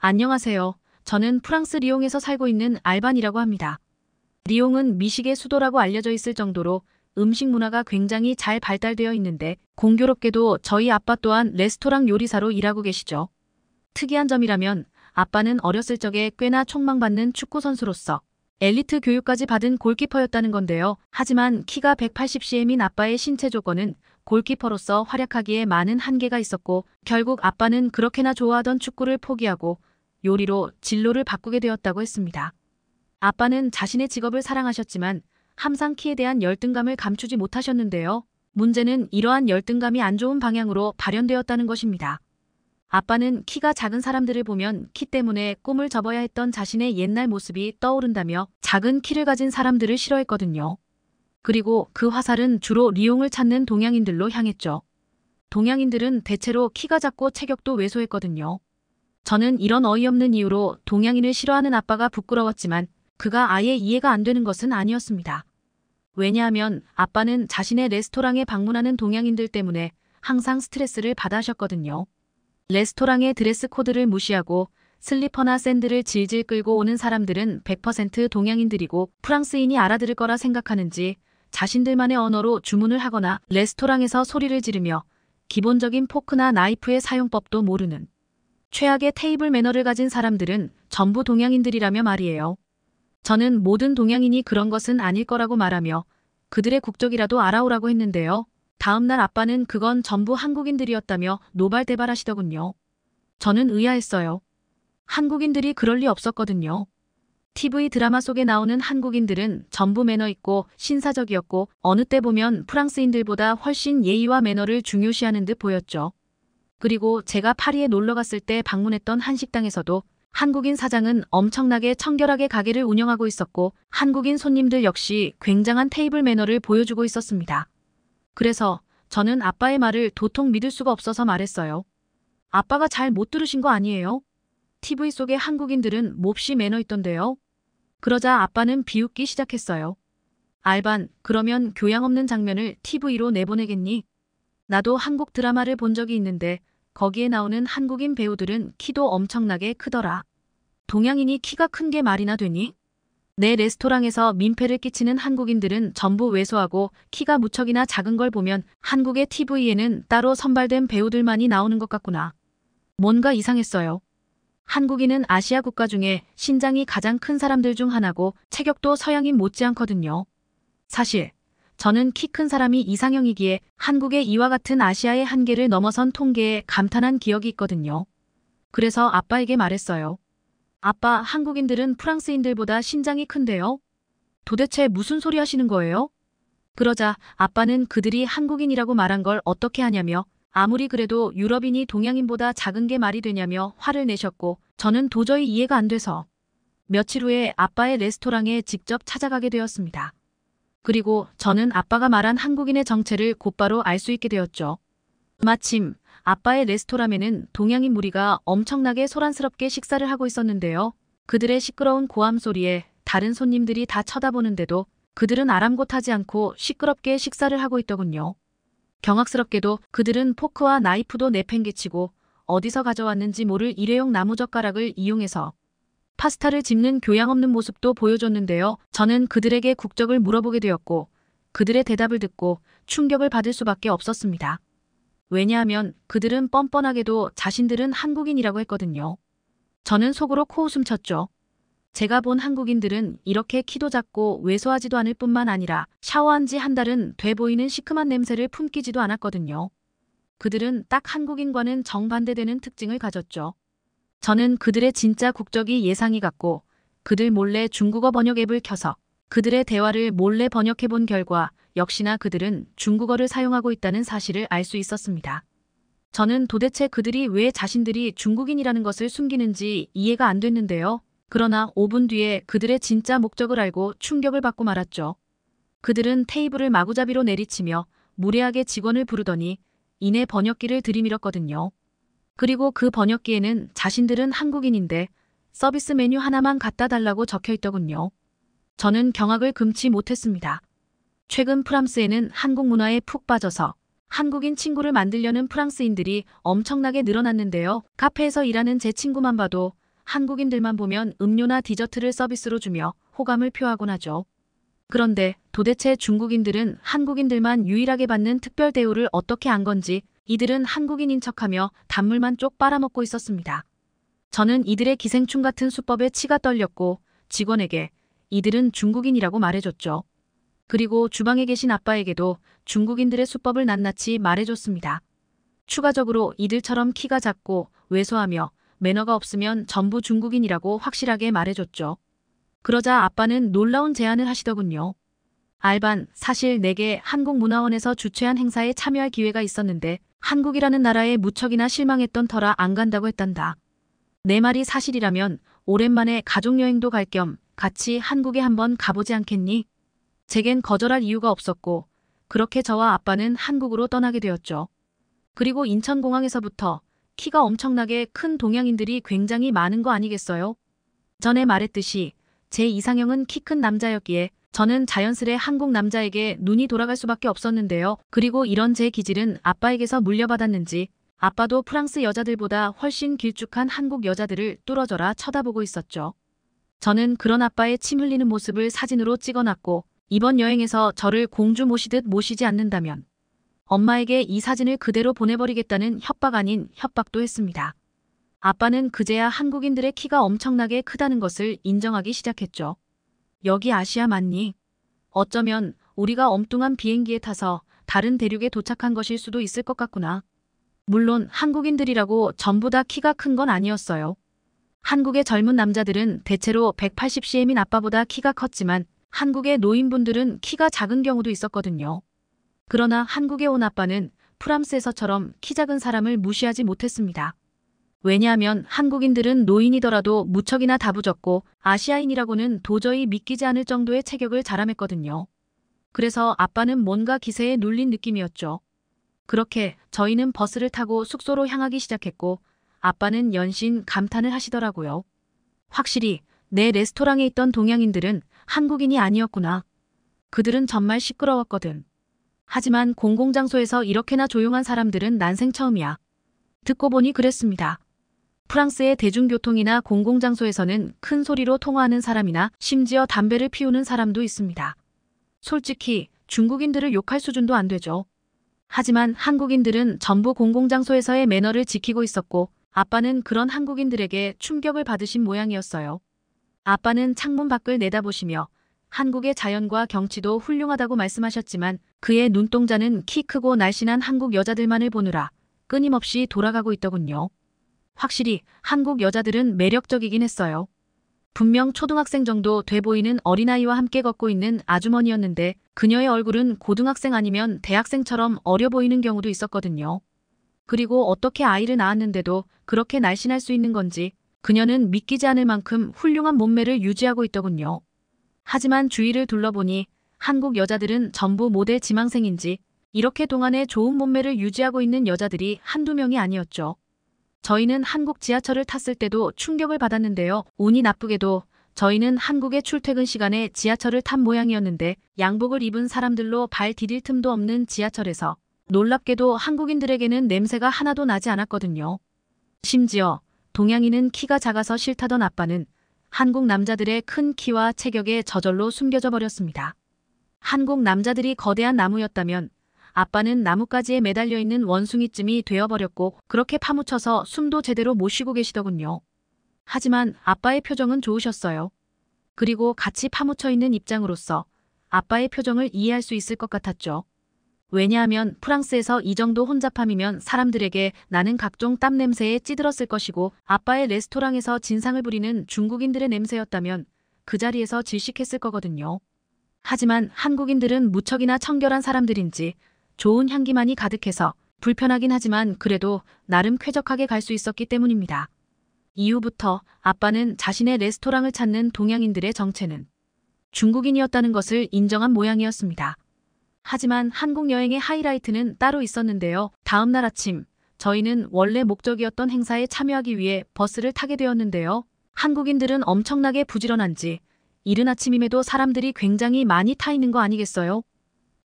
안녕하세요. 저는 프랑스 리옹에서 살고 있는 알반이라고 합니다. 리옹은 미식의 수도라고 알려져 있을 정도로 음식 문화가 굉장히 잘 발달되어 있는데 공교롭게도 저희 아빠 또한 레스토랑 요리사로 일하고 계시죠. 특이한 점이라면 아빠는 어렸을 적에 꽤나 촉망받는 축구선수로서 엘리트 교육까지 받은 골키퍼였다는 건데요. 하지만 키가 180cm인 아빠의 신체 조건은 골키퍼로서 활약하기에 많은 한계가 있었고 결국 아빠는 그렇게나 좋아하던 축구를 포기하고 요리로 진로를 바꾸게 되었다고 했습니다. 아빠는 자신의 직업을 사랑하셨지만 함상 키에 대한 열등감을 감추지 못하셨는데요. 문제는 이러한 열등감이 안 좋은 방향으로 발현되었다는 것입니다. 아빠는 키가 작은 사람들을 보면 키 때문에 꿈을 접어야 했던 자신의 옛날 모습이 떠오른다며 작은 키를 가진 사람들을 싫어했거든요. 그리고 그 화살은 주로 리용을 찾는 동양인들로 향했죠. 동양인들은 대체로 키가 작고 체격도 왜소했거든요. 저는 이런 어이없는 이유로 동양인을 싫어하는 아빠가 부끄러웠지만 그가 아예 이해가 안 되는 것은 아니었습니다. 왜냐하면 아빠는 자신의 레스토랑에 방문하는 동양인들 때문에 항상 스트레스를 받아 하셨거든요. 레스토랑의 드레스 코드를 무시하고 슬리퍼나 샌들을 질질 끌고 오는 사람들은 100% 동양인들이고 프랑스인이 알아들을 거라 생각하는지 자신들만의 언어로 주문을 하거나 레스토랑에서 소리를 지르며 기본적인 포크나 나이프의 사용법도 모르는 최악의 테이블 매너를 가진 사람들은 전부 동양인들이라며 말이에요. 저는 모든 동양인이 그런 것은 아닐 거라고 말하며 그들의 국적이라도 알아오라고 했는데요. 다음날 아빠는 그건 전부 한국인들이었다며 노발대발하시더군요. 저는 의아했어요. 한국인들이 그럴 리 없었거든요. TV 드라마 속에 나오는 한국인들은 전부 매너 있고 신사적이었고 어느 때 보면 프랑스인들보다 훨씬 예의와 매너를 중요시하는 듯 보였죠. 그리고 제가 파리에 놀러 갔을 때 방문했던 한 식당에서도 한국인 사장은 엄청나게 청결하게 가게를 운영하고 있었고 한국인 손님들 역시 굉장한 테이블 매너를 보여주고 있었습니다. 그래서 저는 아빠의 말을 도통 믿을 수가 없어서 말했어요. 아빠가 잘 못 들으신 거 아니에요? TV 속의 한국인들은 몹시 매너 있던데요. 그러자 아빠는 비웃기 시작했어요. 알반, 그러면 교양 없는 장면을 TV로 내보내겠니? 나도 한국 드라마를 본 적이 있는데 거기에 나오는 한국인 배우들은 키도 엄청나게 크더라. 동양인이 키가 큰 게 말이나 되니? 내 레스토랑에서 민폐를 끼치는 한국인들은 전부 외소하고 키가 무척이나 작은 걸 보면 한국의 TV에는 따로 선발된 배우들만이 나오는 것 같구나. 뭔가 이상했어요. 한국인은 아시아 국가 중에 신장이 가장 큰 사람들 중 하나고 체격도 서양인 못지않거든요. 사실 저는 키 큰 사람이 이상형이기에 한국의 이와 같은 아시아의 한계를 넘어선 통계에 감탄한 기억이 있거든요. 그래서 아빠에게 말했어요. 아빠, 한국인들은 프랑스인들보다 신장이 큰데요? 도대체 무슨 소리 하시는 거예요? 그러자 아빠는 그들이 한국인이라고 말한 걸 어떻게 하냐며 아무리 그래도 유럽인이 동양인보다 작은 게 말이 되냐며 화를 내셨고 저는 도저히 이해가 안 돼서 며칠 후에 아빠의 레스토랑에 직접 찾아가게 되었습니다. 그리고 저는 아빠가 말한 한국인의 정체를 곧바로 알 수 있게 되었죠. 마침 아빠의 레스토랑에는 동양인 무리가 엄청나게 소란스럽게 식사를 하고 있었는데요. 그들의 시끄러운 고함 소리에 다른 손님들이 다 쳐다보는데도 그들은 아람곳하지 않고 시끄럽게 식사를 하고 있더군요. 경악스럽게도 그들은 포크와 나이프도 내팽개치고 어디서 가져왔는지 모를 일회용 나무젓가락을 이용해서 파스타를 집는 교양 없는 모습도 보여줬는데요. 저는 그들에게 국적을 물어보게 되었고 그들의 대답을 듣고 충격을 받을 수밖에 없었습니다. 왜냐하면 그들은 뻔뻔하게도 자신들은 한국인이라고 했거든요. 저는 속으로 코웃음 쳤죠. 제가 본 한국인들은 이렇게 키도 작고 왜소하지도 않을 뿐만 아니라 샤워한 지 한 달은 돼 보이는 시큼한 냄새를 품기지도 않았거든요. 그들은 딱 한국인과는 정반대되는 특징을 가졌죠. 저는 그들의 진짜 국적이 예상이 같고 그들 몰래 중국어 번역 앱을 켜서 그들의 대화를 몰래 번역해본 결과 역시나 그들은 중국어를 사용하고 있다는 사실을 알 수 있었습니다. 저는 도대체 그들이 왜 자신들이 중국인이라는 것을 숨기는지 이해가 안 됐는데요. 그러나 5분 뒤에 그들의 진짜 목적을 알고 충격을 받고 말았죠. 그들은 테이블을 마구잡이로 내리치며 무례하게 직원을 부르더니 이내 번역기를 들이밀었거든요. 그리고 그 번역기에는 자신들은 한국인인데 서비스 메뉴 하나만 갖다 달라고 적혀 있더군요. 저는 경악을 금치 못했습니다. 최근 프랑스에는 한국 문화에 푹 빠져서 한국인 친구를 만들려는 프랑스인들이 엄청나게 늘어났는데요. 카페에서 일하는 제 친구만 봐도 한국인들만 보면 음료나 디저트를 서비스로 주며 호감을 표하곤 하죠. 그런데 도대체 중국인들은 한국인들만 유일하게 받는 특별 대우를 어떻게 안 건지 이들은 한국인인 척하며 단물만 쪽 빨아먹고 있었습니다. 저는 이들의 기생충 같은 수법에 치가 떨렸고 직원에게 이들은 중국인이라고 말해줬죠. 그리고 주방에 계신 아빠에게도 중국인들의 수법을 낱낱이 말해줬습니다. 추가적으로 이들처럼 키가 작고 왜소하며 매너가 없으면 전부 중국인이라고 확실하게 말해줬죠. 그러자 아빠는 놀라운 제안을 하시더군요. 알반, 사실 내게 한국문화원에서 주최한 행사에 참여할 기회가 있었는데 한국이라는 나라에 무척이나 실망했던 터라 안 간다고 했단다. 내 말이 사실이라면 오랜만에 가족여행도 갈 겸 같이 한국에 한번 가보지 않겠니? 제겐 거절할 이유가 없었고 그렇게 저와 아빠는 한국으로 떠나게 되었죠. 그리고 인천공항에서부터 키가 엄청나게 큰 동양인들이 굉장히 많은 거 아니겠어요? 전에 말했듯이 제 이상형은 키 큰 남자였기에 저는 자연스레 한국 남자에게 눈이 돌아갈 수밖에 없었는데요. 그리고 이런 제 기질은 아빠에게서 물려받았는지 아빠도 프랑스 여자들보다 훨씬 길쭉한 한국 여자들을 뚫어져라 쳐다보고 있었죠. 저는 그런 아빠의 침 흘리는 모습을 사진으로 찍어놨고 이번 여행에서 저를 공주 모시듯 모시지 않는다면 엄마에게 이 사진을 그대로 보내버리겠다는 협박 아닌 협박도 했습니다. 아빠는 그제야 한국인들의 키가 엄청나게 크다는 것을 인정하기 시작했죠. 여기 아시아 맞니? 어쩌면 우리가 엉뚱한 비행기에 타서 다른 대륙에 도착한 것일 수도 있을 것 같구나. 물론 한국인들이라고 전부 다 키가 큰 건 아니었어요. 한국의 젊은 남자들은 대체로 180cm인 아빠보다 키가 컸지만 한국의 노인분들은 키가 작은 경우도 있었거든요. 그러나 한국에 온 아빠는 프랑스에서처럼 키 작은 사람을 무시하지 못했습니다. 왜냐하면 한국인들은 노인이더라도 무척이나 다부졌고 아시아인이라고는 도저히 믿기지 않을 정도의 체격을 자랑했거든요. 그래서 아빠는 뭔가 기세에 눌린 느낌이었죠. 그렇게 저희는 버스를 타고 숙소로 향하기 시작했고 아빠는 연신 감탄을 하시더라고요. 확실히 내 레스토랑에 있던 동양인들은 한국인이 아니었구나. 그들은 정말 시끄러웠거든. 하지만 공공장소에서 이렇게나 조용한 사람들은 난생 처음이야. 듣고 보니 그랬습니다. 프랑스의 대중교통이나 공공장소에서는 큰 소리로 통화하는 사람이나 심지어 담배를 피우는 사람도 있습니다. 솔직히 중국인들을 욕할 수준도 안 되죠. 하지만 한국인들은 전부 공공장소에서의 매너를 지키고 있었고 아빠는 그런 한국인들에게 충격을 받으신 모양이었어요. 아빠는 창문 밖을 내다보시며 한국의 자연과 경치도 훌륭하다고 말씀하셨지만 그의 눈동자는 키 크고 날씬한 한국 여자들만을 보느라 끊임없이 돌아가고 있더군요. 확실히 한국 여자들은 매력적이긴 했어요. 분명 초등학생 정도 돼 보이는 어린아이와 함께 걷고 있는 아주머니였는데 그녀의 얼굴은 고등학생 아니면 대학생처럼 어려 보이는 경우도 있었거든요. 그리고 어떻게 아이를 낳았는데도 그렇게 날씬할 수 있는 건지 그녀는 믿기지 않을 만큼 훌륭한 몸매를 유지하고 있더군요. 하지만 주위를 둘러보니 한국 여자들은 전부 모델 지망생인지 이렇게 동안에 좋은 몸매를 유지하고 있는 여자들이 한두 명이 아니었죠. 저희는 한국 지하철을 탔을 때도 충격을 받았는데요. 운이 나쁘게도 저희는 한국의 출퇴근 시간에 지하철을 탄 모양이었는데 양복을 입은 사람들로 발 디딜 틈도 없는 지하철에서 놀랍게도 한국인들에게는 냄새가 하나도 나지 않았거든요. 심지어 동양인은 키가 작아서 싫다던 아빠는 한국 남자들의 큰 키와 체격에 저절로 숨겨져 버렸습니다. 한국 남자들이 거대한 나무였다면 아빠는 나뭇가지에 매달려 있는 원숭이쯤이 되어버렸고 그렇게 파묻혀서 숨도 제대로 못 쉬고 계시더군요. 하지만 아빠의 표정은 좋으셨어요. 그리고 같이 파묻혀 있는 입장으로서 아빠의 표정을 이해할 수 있을 것 같았죠. 왜냐하면 프랑스에서 이 정도 혼잡함이면 사람들에게 나는 각종 땀 냄새에 찌들었을 것이고 아빠의 레스토랑에서 진상을 부리는 중국인들의 냄새였다면 그 자리에서 질식했을 거거든요. 하지만 한국인들은 무척이나 청결한 사람들인지 좋은 향기만이 가득해서 불편하긴 하지만 그래도 나름 쾌적하게 갈 수 있었기 때문입니다. 이후부터 아빠는 자신의 레스토랑을 찾는 동양인들의 정체는 중국인이었다는 것을 인정한 모양이었습니다. 하지만 한국 여행의 하이라이트는 따로 있었는데요. 다음 날 아침 저희는 원래 목적이었던 행사에 참여하기 위해 버스를 타게 되었는데요. 한국인들은 엄청나게 부지런한지 이른 아침임에도 사람들이 굉장히 많이 타 있는 거 아니겠어요?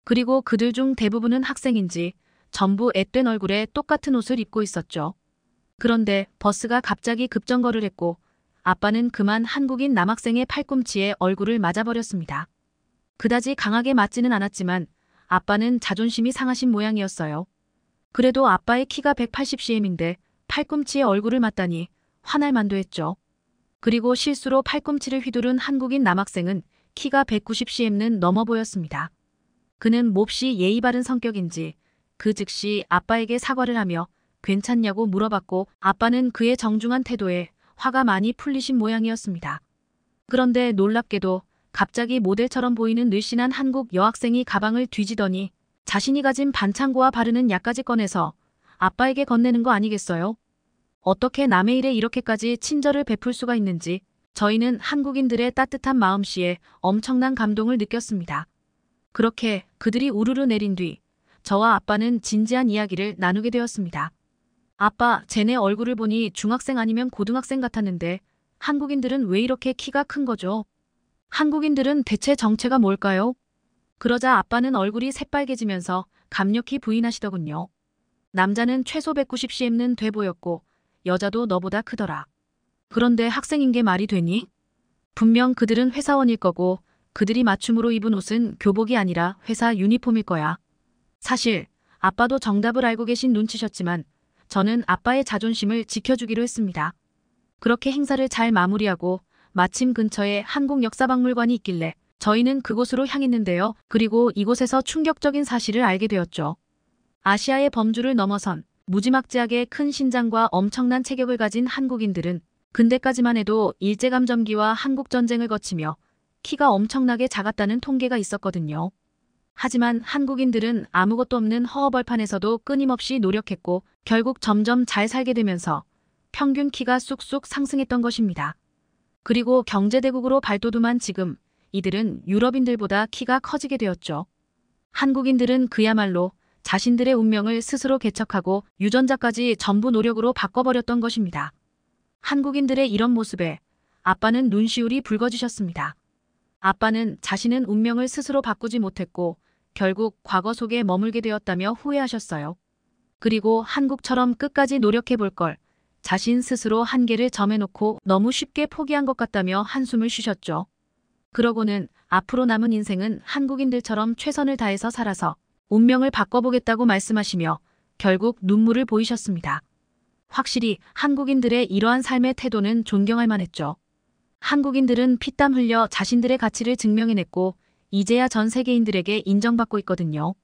그리고 그들 중 대부분은 학생인지 전부 앳된 얼굴에 똑같은 옷을 입고 있었죠. 그런데 버스가 갑자기 급정거를 했고 아빠는 그만 한국인 남학생의 팔꿈치에 얼굴을 맞아버렸습니다. 그다지 강하게 맞지는 않았지만 아빠는 자존심이 상하신 모양이었어요. 그래도 아빠의 키가 180cm인데 팔꿈치에 얼굴을 맞다니 화날 만도 했죠. 그리고 실수로 팔꿈치를 휘두른 한국인 남학생은 키가 190cm는 넘어 보였습니다. 그는 몹시 예의 바른 성격인지 그 즉시 아빠에게 사과를 하며 괜찮냐고 물어봤고 아빠는 그의 정중한 태도에 화가 많이 풀리신 모양이었습니다. 그런데 놀랍게도 갑자기 모델처럼 보이는 늘씬한 한국 여학생이 가방을 뒤지더니 자신이 가진 반창고와 바르는 약까지 꺼내서 아빠에게 건네는 거 아니겠어요? 어떻게 남의 일에 이렇게까지 친절을 베풀 수가 있는지 저희는 한국인들의 따뜻한 마음씨에 엄청난 감동을 느꼈습니다. 그렇게 그들이 우르르 내린 뒤 저와 아빠는 진지한 이야기를 나누게 되었습니다. 아빠, 쟤네 얼굴을 보니 중학생 아니면 고등학생 같았는데 한국인들은 왜 이렇게 키가 큰 거죠? 한국인들은 대체 정체가 뭘까요? 그러자 아빠는 얼굴이 새빨개지면서 감력히 부인하시더군요. 남자는 최소 190cm는 돼 보였고 여자도 너보다 크더라. 그런데 학생인 게 말이 되니? 분명 그들은 회사원일 거고 그들이 맞춤으로 입은 옷은 교복이 아니라 회사 유니폼일 거야. 사실 아빠도 정답을 알고 계신 눈치셨지만 저는 아빠의 자존심을 지켜주기로 했습니다. 그렇게 행사를 잘 마무리하고 마침 근처에 한국역사박물관이 있길래 저희는 그곳으로 향했는데요. 그리고 이곳에서 충격적인 사실을 알게 되었죠. 아시아의 범주를 넘어선 무지막지하게 큰 신장과 엄청난 체격을 가진 한국인들은 근대까지만 해도 일제감점기와 한국전쟁을 거치며 키가 엄청나게 작았다는 통계가 있었거든요. 하지만 한국인들은 아무것도 없는 허허벌판에서도 끊임없이 노력했고 결국 점점 잘 살게 되면서 평균 키가 쑥쑥 상승했던 것입니다. 그리고 경제대국으로 발돋움한 지금 이들은 유럽인들보다 키가 커지게 되었죠. 한국인들은 그야말로 자신들의 운명을 스스로 개척하고 유전자까지 전부 노력으로 바꿔버렸던 것입니다. 한국인들의 이런 모습에 아빠는 눈시울이 붉어지셨습니다. 아빠는 자신은 운명을 스스로 바꾸지 못했고 결국 과거 속에 머물게 되었다며 후회하셨어요. 그리고 한국처럼 끝까지 노력해볼 걸 자신 스스로 한계를 점해놓고 너무 쉽게 포기한 것 같다며 한숨을 쉬셨죠. 그러고는 앞으로 남은 인생은 한국인들처럼 최선을 다해서 살아서 운명을 바꿔보겠다고 말씀하시며 결국 눈물을 보이셨습니다. 확실히 한국인들의 이러한 삶의 태도는 존경할 만했죠. 한국인들은 피땀 흘려 자신들의 가치를 증명해냈고 이제야 전 세계인들에게 인정받고 있거든요.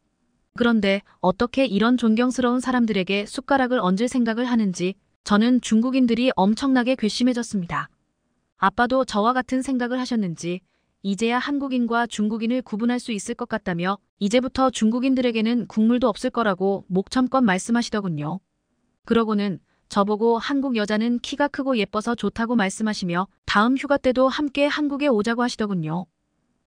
그런데 어떻게 이런 존경스러운 사람들에게 숟가락을 얹을 생각을 하는지 저는 중국인들이 엄청나게 괘씸해졌습니다. 아빠도 저와 같은 생각을 하셨는지 이제야 한국인과 중국인을 구분할 수 있을 것 같다며 이제부터 중국인들에게는 국물도 없을 거라고 목첨껏 말씀하시더군요. 그러고는 저보고 한국 여자는 키가 크고 예뻐서 좋다고 말씀하시며 다음 휴가 때도 함께 한국에 오자고 하시더군요.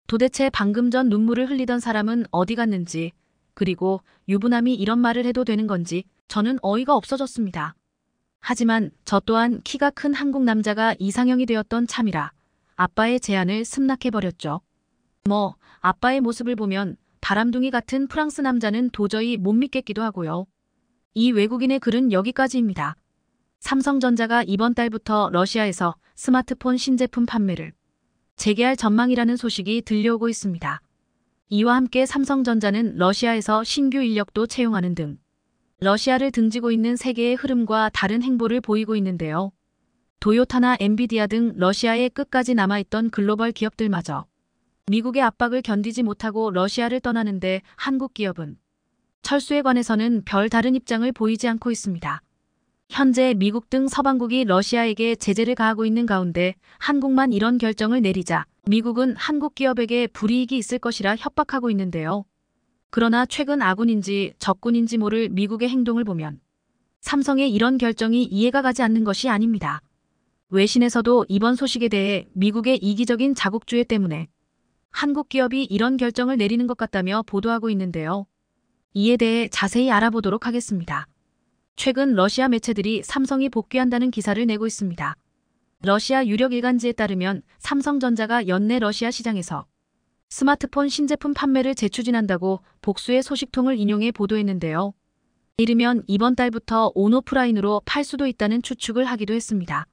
도대체 방금 전 눈물을 흘리던 사람은 어디 갔는지 그리고 유부남이 이런 말을 해도 되는 건지 저는 어이가 없어졌습니다. 하지만 저 또한 키가 큰 한국 남자가 이상형이 되었던 참이라 아빠의 제안을 승낙해버렸죠. 뭐 아빠의 모습을 보면 바람둥이 같은 프랑스 남자는 도저히 못 믿겠기도 하고요. 이 외국인의 글은 여기까지입니다. 삼성전자가 이번 달부터 러시아에서 스마트폰 신제품 판매를 재개할 전망이라는 소식이 들려오고 있습니다. 이와 함께 삼성전자는 러시아에서 신규 인력도 채용하는 등 러시아를 등지고 있는 세계의 흐름과 다른 행보를 보이고 있는데요. 도요타나 엔비디아 등러시아에 끝까지 남아있던 글로벌 기업들마저 미국의 압박을 견디지 못하고 러시아를 떠나는데 한국 기업은 철수에 관해서는 별다른 입장을 보이지 않고 있습니다. 현재 미국 등 서방국이 러시아에게 제재를 가하고 있는 가운데 한국만 이런 결정을 내리자 미국은 한국 기업에게 불이익이 있을 것이라 협박하고 있는데요. 그러나 최근 아군인지 적군인지 모를 미국의 행동을 보면 삼성의 이런 결정이 이해가 가지 않는 것이 아닙니다. 외신에서도 이번 소식에 대해 미국의 이기적인 자국주의 때문에 한국 기업이 이런 결정을 내리는 것 같다며 보도하고 있는데요. 이에 대해 자세히 알아보도록 하겠습니다. 최근 러시아 매체들이 삼성이 복귀한다는 기사를 내고 있습니다. 러시아 유력 일간지에 따르면 삼성전자가 연내 러시아 시장에서 스마트폰 신제품 판매를 재추진한다고 복수의 소식통을 인용해 보도했는데요. 이르면 이번 달부터 온오프라인으로 팔 수도 있다는 추측을 하기도 했습니다.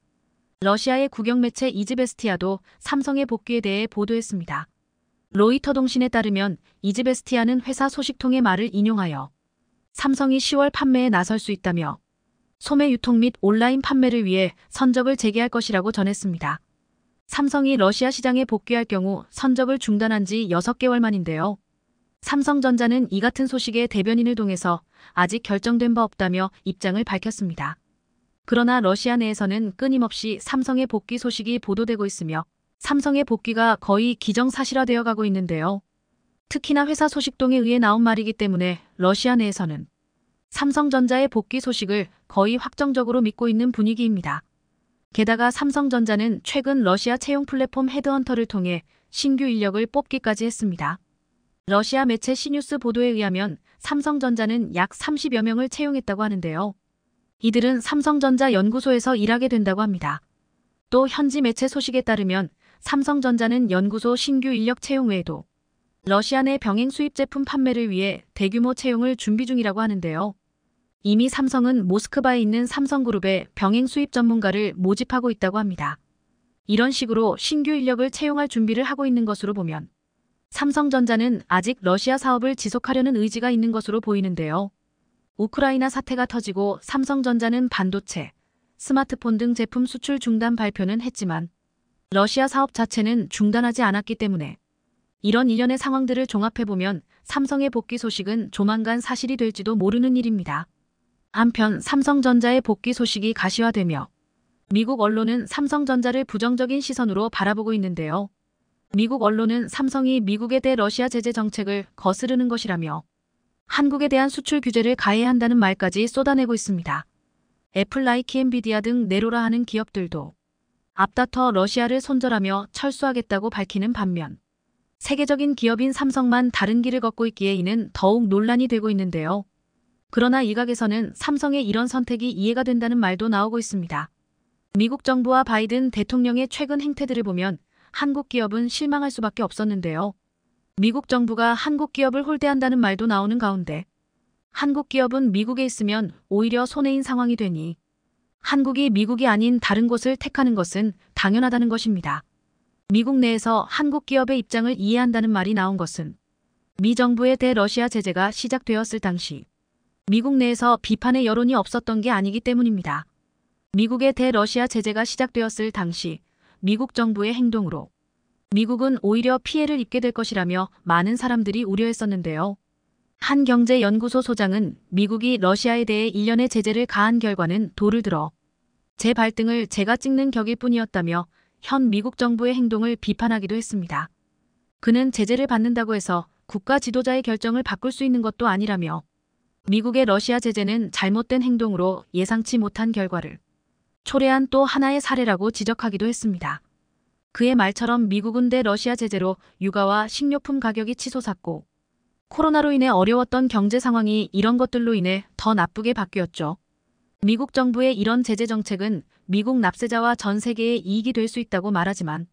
러시아의 국영매체 이즈베스티아도 삼성의 복귀에 대해 보도했습니다. 로이터 동신에 따르면 이즈베스티아는 회사 소식통의 말을 인용하여 삼성이 10월 판매에 나설 수 있다며 소매 유통 및 온라인 판매를 위해 선적을 재개할 것이라고 전했습니다. 삼성이 러시아 시장에 복귀할 경우 선적을 중단한 지 6개월 만인데요. 삼성전자는 이 같은 소식에 대변인을 통해서 아직 결정된 바 없다며 입장을 밝혔습니다. 그러나 러시아 내에서는 끊임없이 삼성의 복귀 소식이 보도되고 있으며 삼성의 복귀가 거의 기정사실화되어 가고 있는데요. 특히나 회사 소식 동에 의해 나온 말이기 때문에 러시아 내에서는 삼성전자의 복귀 소식을 거의 확정적으로 믿고 있는 분위기입니다. 게다가 삼성전자는 최근 러시아 채용 플랫폼 헤드헌터를 통해 신규 인력을 뽑기까지 했습니다. 러시아 매체 시뉴스 보도에 의하면 삼성전자는 약 30여 명을 채용했다고 하는데요. 이들은 삼성전자 연구소에서 일하게 된다고 합니다. 또 현지 매체 소식에 따르면 삼성전자는 연구소 신규 인력 채용 외에도 러시아 내 병행 수입 제품 판매를 위해 대규모 채용을 준비 중이라고 하는데요. 이미 삼성은 모스크바에 있는 삼성그룹의 병행 수입 전문가를 모집하고 있다고 합니다. 이런 식으로 신규 인력을 채용할 준비를 하고 있는 것으로 보면 삼성전자는 아직 러시아 사업을 지속하려는 의지가 있는 것으로 보이는데요. 우크라이나 사태가 터지고 삼성전자는 반도체, 스마트폰 등 제품 수출 중단 발표는 했지만 러시아 사업 자체는 중단하지 않았기 때문에 이런 일련의 상황들을 종합해보면 삼성의 복귀 소식은 조만간 사실이 될지도 모르는 일입니다. 한편 삼성전자의 복귀 소식이 가시화되며 미국 언론은 삼성전자를 부정적인 시선으로 바라보고 있는데요. 미국 언론은 삼성이 미국에 대해 러시아 제재 정책을 거스르는 것이라며 한국에 대한 수출 규제를 가해한다는 야 말까지 쏟아내고 있습니다. 애플, 나이키, 엔비디아 등 내로라 하는 기업들도 앞다퉈 러시아를 손절하며 철수하겠다고 밝히는 반면 세계적인 기업인 삼성만 다른 길을 걷고 있기에 이는 더욱 논란이 되고 있는데요. 그러나 이각에서는 삼성의 이런 선택이 이해가 된다는 말도 나오고 있습니다. 미국 정부와 바이든 대통령의 최근 행태들을 보면 한국 기업은 실망할 수밖에 없었는데요. 미국 정부가 한국 기업을 홀대한다는 말도 나오는 가운데 한국 기업은 미국에 있으면 오히려 손해인 상황이 되니 한국이 미국이 아닌 다른 곳을 택하는 것은 당연하다는 것입니다. 미국 내에서 한국 기업의 입장을 이해한다는 말이 나온 것은 미 정부의 대러시아 제재가 시작되었을 당시 미국 내에서 비판의 여론이 없었던 게 아니기 때문입니다. 미국의 대러시아 제재가 시작되었을 당시 미국 정부의 행동으로 미국은 오히려 피해를 입게 될 것이라며 많은 사람들이 우려했었는데요. 한 경제연구소 소장은 미국이 러시아에 대해 1년의 제재를 가한 결과는 도를 들어 제 발등을 제가 찍는 격일 뿐이었다며 현 미국 정부의 행동을 비판하기도 했습니다. 그는 제재를 받는다고 해서 국가 지도자의 결정을 바꿀 수 있는 것도 아니라며 미국의 러시아 제재는 잘못된 행동으로 예상치 못한 결과를 초래한 또 하나의 사례라고 지적하기도 했습니다. 그의 말처럼 미국은 대 러시아 제재로 육아와 식료품 가격이 치솟았고 코로나로 인해 어려웠던 경제 상황이 이런 것들로 인해 더 나쁘게 바뀌었죠. 미국 정부의 이런 제재 정책은 미국 납세자와 전 세계에 이익이 될 수 있다고 말하지만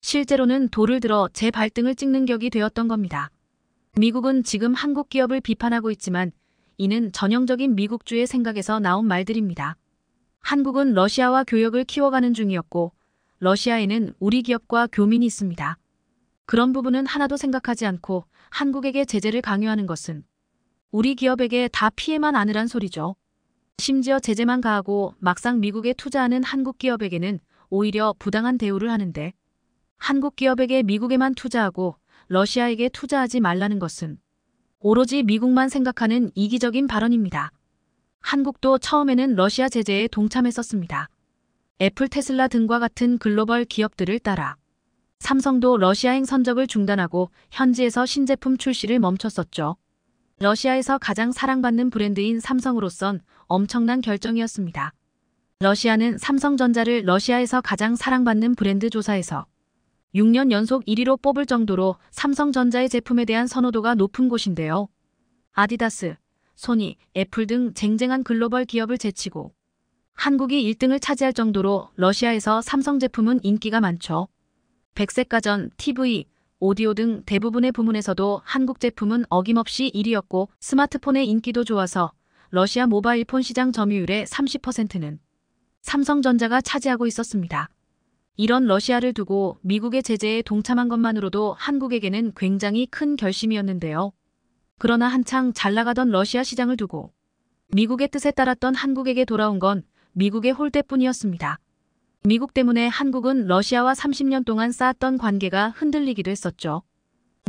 실제로는 돌을 들어 제 발등을 찍는 격이 되었던 겁니다. 미국은 지금 한국 기업을 비판하고 있지만 이는 전형적인 미국주의 생각에서 나온 말들입니다. 한국은 러시아와 교역을 키워가는 중이었고 러시아에는 우리 기업과 교민이 있습니다. 그런 부분은 하나도 생각하지 않고 한국에게 제재를 강요하는 것은 우리 기업에게 다 피해만 아으란 소리죠. 심지어 제재만 가하고 막상 미국에 투자하는 한국 기업에게는 오히려 부당한 대우를 하는데 한국 기업에게 미국에만 투자하고 러시아에게 투자하지 말라는 것은 오로지 미국만 생각하는 이기적인 발언입니다. 한국도 처음에는 러시아 제재에 동참했었습니다. 애플, 테슬라 등과 같은 글로벌 기업들을 따라 삼성도 러시아행 선적을 중단하고 현지에서 신제품 출시를 멈췄었죠. 러시아에서 가장 사랑받는 브랜드인 삼성으로선 엄청난 결정이었습니다. 러시아는 삼성전자를 러시아에서 가장 사랑받는 브랜드 조사에서 6년 연속 1위로 뽑을 정도로 삼성전자의 제품에 대한 선호도가 높은 곳인데요. 아디다스, 소니, 애플 등 쟁쟁한 글로벌 기업을 제치고 한국이 1등을 차지할 정도로 러시아에서 삼성 제품은 인기가 많죠. 백색 가전, TV, 오디오 등 대부분의 부문에서도 한국 제품은 어김없이 1위였고 스마트폰의 인기도 좋아서 러시아 모바일폰 시장 점유율의 30%는 삼성전자가 차지하고 있었습니다. 이런 러시아를 두고 미국의 제재에 동참한 것만으로도 한국에게는 굉장히 큰 결심이었는데요. 그러나 한창 잘 나가던 러시아 시장을 두고 미국의 뜻에 따랐던 한국에게 돌아온 건 미국의 홀대뿐이었습니다. 미국 때문에 한국은 러시아와 30년 동안 쌓았던 관계가 흔들리기도 했었죠.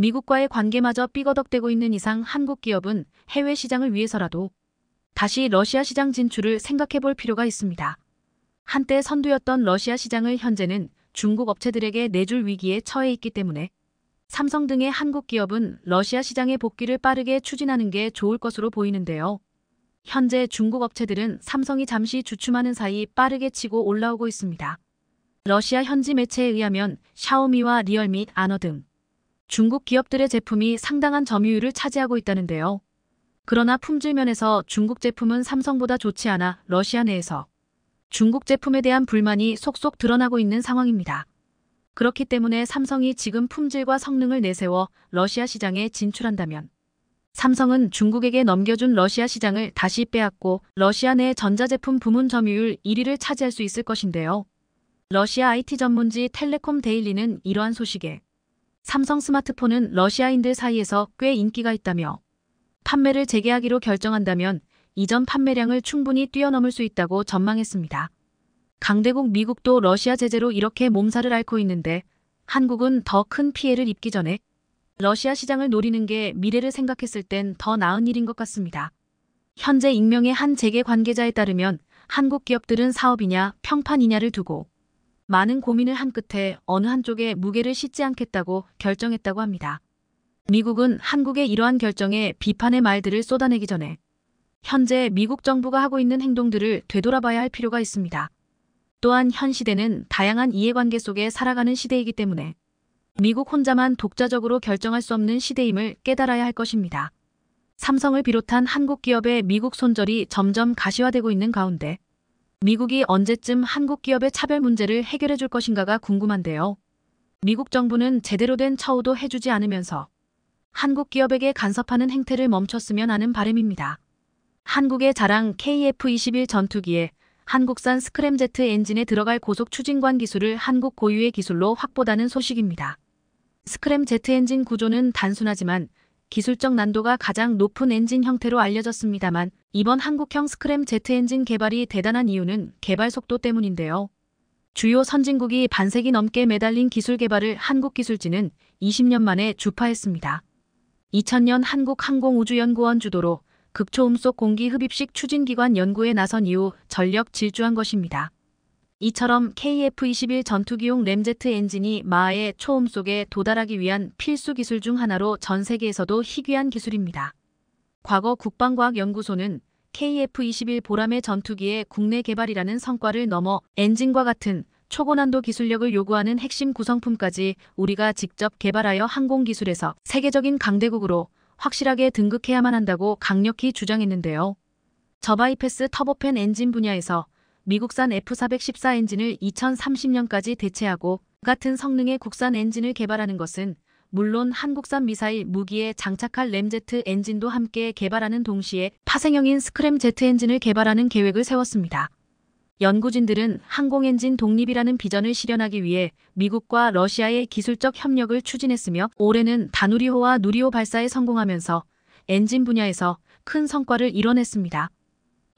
미국과의 관계마저 삐거덕대고 있는 이상 한국 기업은 해외 시장을 위해서라도 다시 러시아 시장 진출을 생각해 볼 필요가 있습니다. 한때 선두였던 러시아 시장을 현재는 중국 업체들에게 내줄 위기에 처해 있기 때문에 삼성 등의 한국 기업은 러시아 시장의 복귀를 빠르게 추진하는 게 좋을 것으로 보이는데요. 현재 중국 업체들은 삼성이 잠시 주춤하는 사이 빠르게 치고 올라오고 있습니다. 러시아 현지 매체에 의하면 샤오미와 리얼미, 아너 등 중국 기업들의 제품이 상당한 점유율을 차지하고 있다는데요. 그러나 품질 면에서 중국 제품은 삼성보다 좋지 않아 러시아 내에서 중국 제품에 대한 불만이 속속 드러나고 있는 상황입니다. 그렇기 때문에 삼성이 지금 품질과 성능을 내세워 러시아 시장에 진출한다면 삼성은 중국에게 넘겨준 러시아 시장을 다시 빼앗고 러시아 내 전자제품 부문 점유율 1위를 차지할 수 있을 것인데요. 러시아 IT 전문지 텔레콤 데일리는 이러한 소식에 삼성 스마트폰은 러시아인들 사이에서 꽤 인기가 있다며 판매를 재개하기로 결정한다면 이전 판매량을 충분히 뛰어넘을 수 있다고 전망했습니다. 강대국 미국도 러시아 제재로 이렇게 몸살을 앓고 있는데 한국은 더 큰 피해를 입기 전에 러시아 시장을 노리는 게 미래를 생각했을 땐 더 나은 일인 것 같습니다. 현재 익명의 한 재계 관계자에 따르면 한국 기업들은 사업이냐 평판이냐를 두고 많은 고민을 한 끝에 어느 한쪽에 무게를 싣지 않겠다고 결정했다고 합니다. 미국은 한국의 이러한 결정에 비판의 말들을 쏟아내기 전에 현재 미국 정부가 하고 있는 행동들을 되돌아봐야 할 필요가 있습니다. 또한 현 시대는 다양한 이해관계 속에 살아가는 시대이기 때문에 미국 혼자만 독자적으로 결정할 수 없는 시대임을 깨달아야 할 것입니다. 삼성을 비롯한 한국 기업의 미국 손절이 점점 가시화되고 있는 가운데 미국이 언제쯤 한국 기업의 차별 문제를 해결해 줄 것인가가 궁금한데요. 미국 정부는 제대로 된 처우도 해주지 않으면서 한국 기업에게 간섭하는 행태를 멈췄으면 하는 바람입니다. 한국의 자랑 KF-21 전투기에 한국산 스크램제트 엔진에 들어갈 고속 추진관 기술을 한국 고유의 기술로 확보다는 소식입니다. 스크램 제트 엔진 구조는 단순하지만 기술적 난도가 가장 높은 엔진 형태로 알려졌습니다만 이번 한국형 스크램 제트 엔진 개발이 대단한 이유는 개발 속도 때문인데요. 주요 선진국이 반세기 넘게 매달린 기술 개발을 한국 기술진은 20년 만에 주파했습니다. 2000년 한국항공우주연구원 주도로 극초음속 공기 흡입식 추진기관 연구에 나선 이후 전력 질주한 것입니다. 이처럼 KF-21 전투기용 램제트 엔진이 마하의 초음속에 도달하기 위한 필수 기술 중 하나로 전 세계에서도 희귀한 기술입니다. 과거 국방과학연구소는 KF-21 보람의 전투기의 국내 개발이라는 성과를 넘어 엔진과 같은 초고난도 기술력을 요구하는 핵심 구성품까지 우리가 직접 개발하여 항공기술에서 세계적인 강대국으로 확실하게 등극해야만 한다고 강력히 주장했는데요. 저바이패스 터보팬 엔진 분야에서 미국산 F414 엔진을 2030년까지 대체하고 같은 성능의 국산 엔진을 개발하는 것은 물론 한국산 미사일 무기에 장착할 램제트 엔진도 함께 개발하는 동시에 파생형인 스크램제트 엔진을 개발하는 계획을 세웠습니다. 연구진들은 항공엔진 독립이라는 비전을 실현하기 위해 미국과 러시아의 기술적 협력을 추진했으며 올해는 다누리호와 누리호 발사에 성공하면서 엔진 분야에서 큰 성과를 이뤄냈습니다.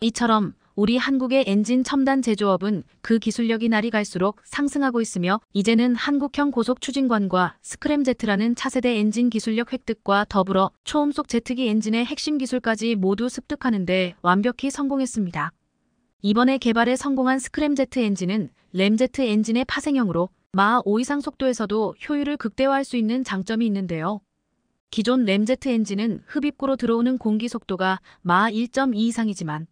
이처럼 우리 한국의 엔진 첨단 제조업은 그 기술력이 날이 갈수록 상승하고 있으며 이제는 한국형 고속 추진관과 스크램제트라는 차세대 엔진 기술력 획득과 더불어 초음속 제트기 엔진의 핵심 기술까지 모두 습득하는데 완벽히 성공했습니다. 이번에 개발에 성공한 스크램제트 엔진은 램제트 엔진의 파생형으로 마하 5 이상 속도에서도 효율을 극대화할 수 있는 장점이 있는데요. 기존 램제트 엔진은 흡입구로 들어오는 공기 속도가 마하 1.2 이상이지만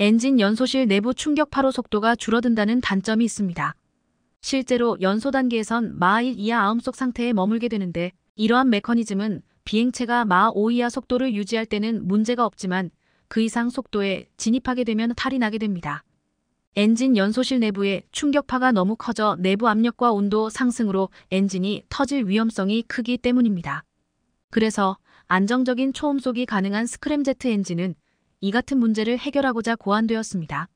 엔진 연소실 내부 충격 파로 속도가 줄어든다는 단점이 있습니다. 실제로 연소 단계에선 마하1 이하 아음속 상태에 머물게 되는데 이러한 메커니즘은 비행체가 마하5 이하 속도를 유지할 때는 문제가 없지만 그 이상 속도에 진입하게 되면 탈이 나게 됩니다. 엔진 연소실 내부에 충격파가 너무 커져 내부 압력과 온도 상승으로 엔진이 터질 위험성이 크기 때문입니다. 그래서 안정적인 초음속이 가능한 스크램제트 엔진은 이 같은 문제를 해결하고자 고안되었습니다.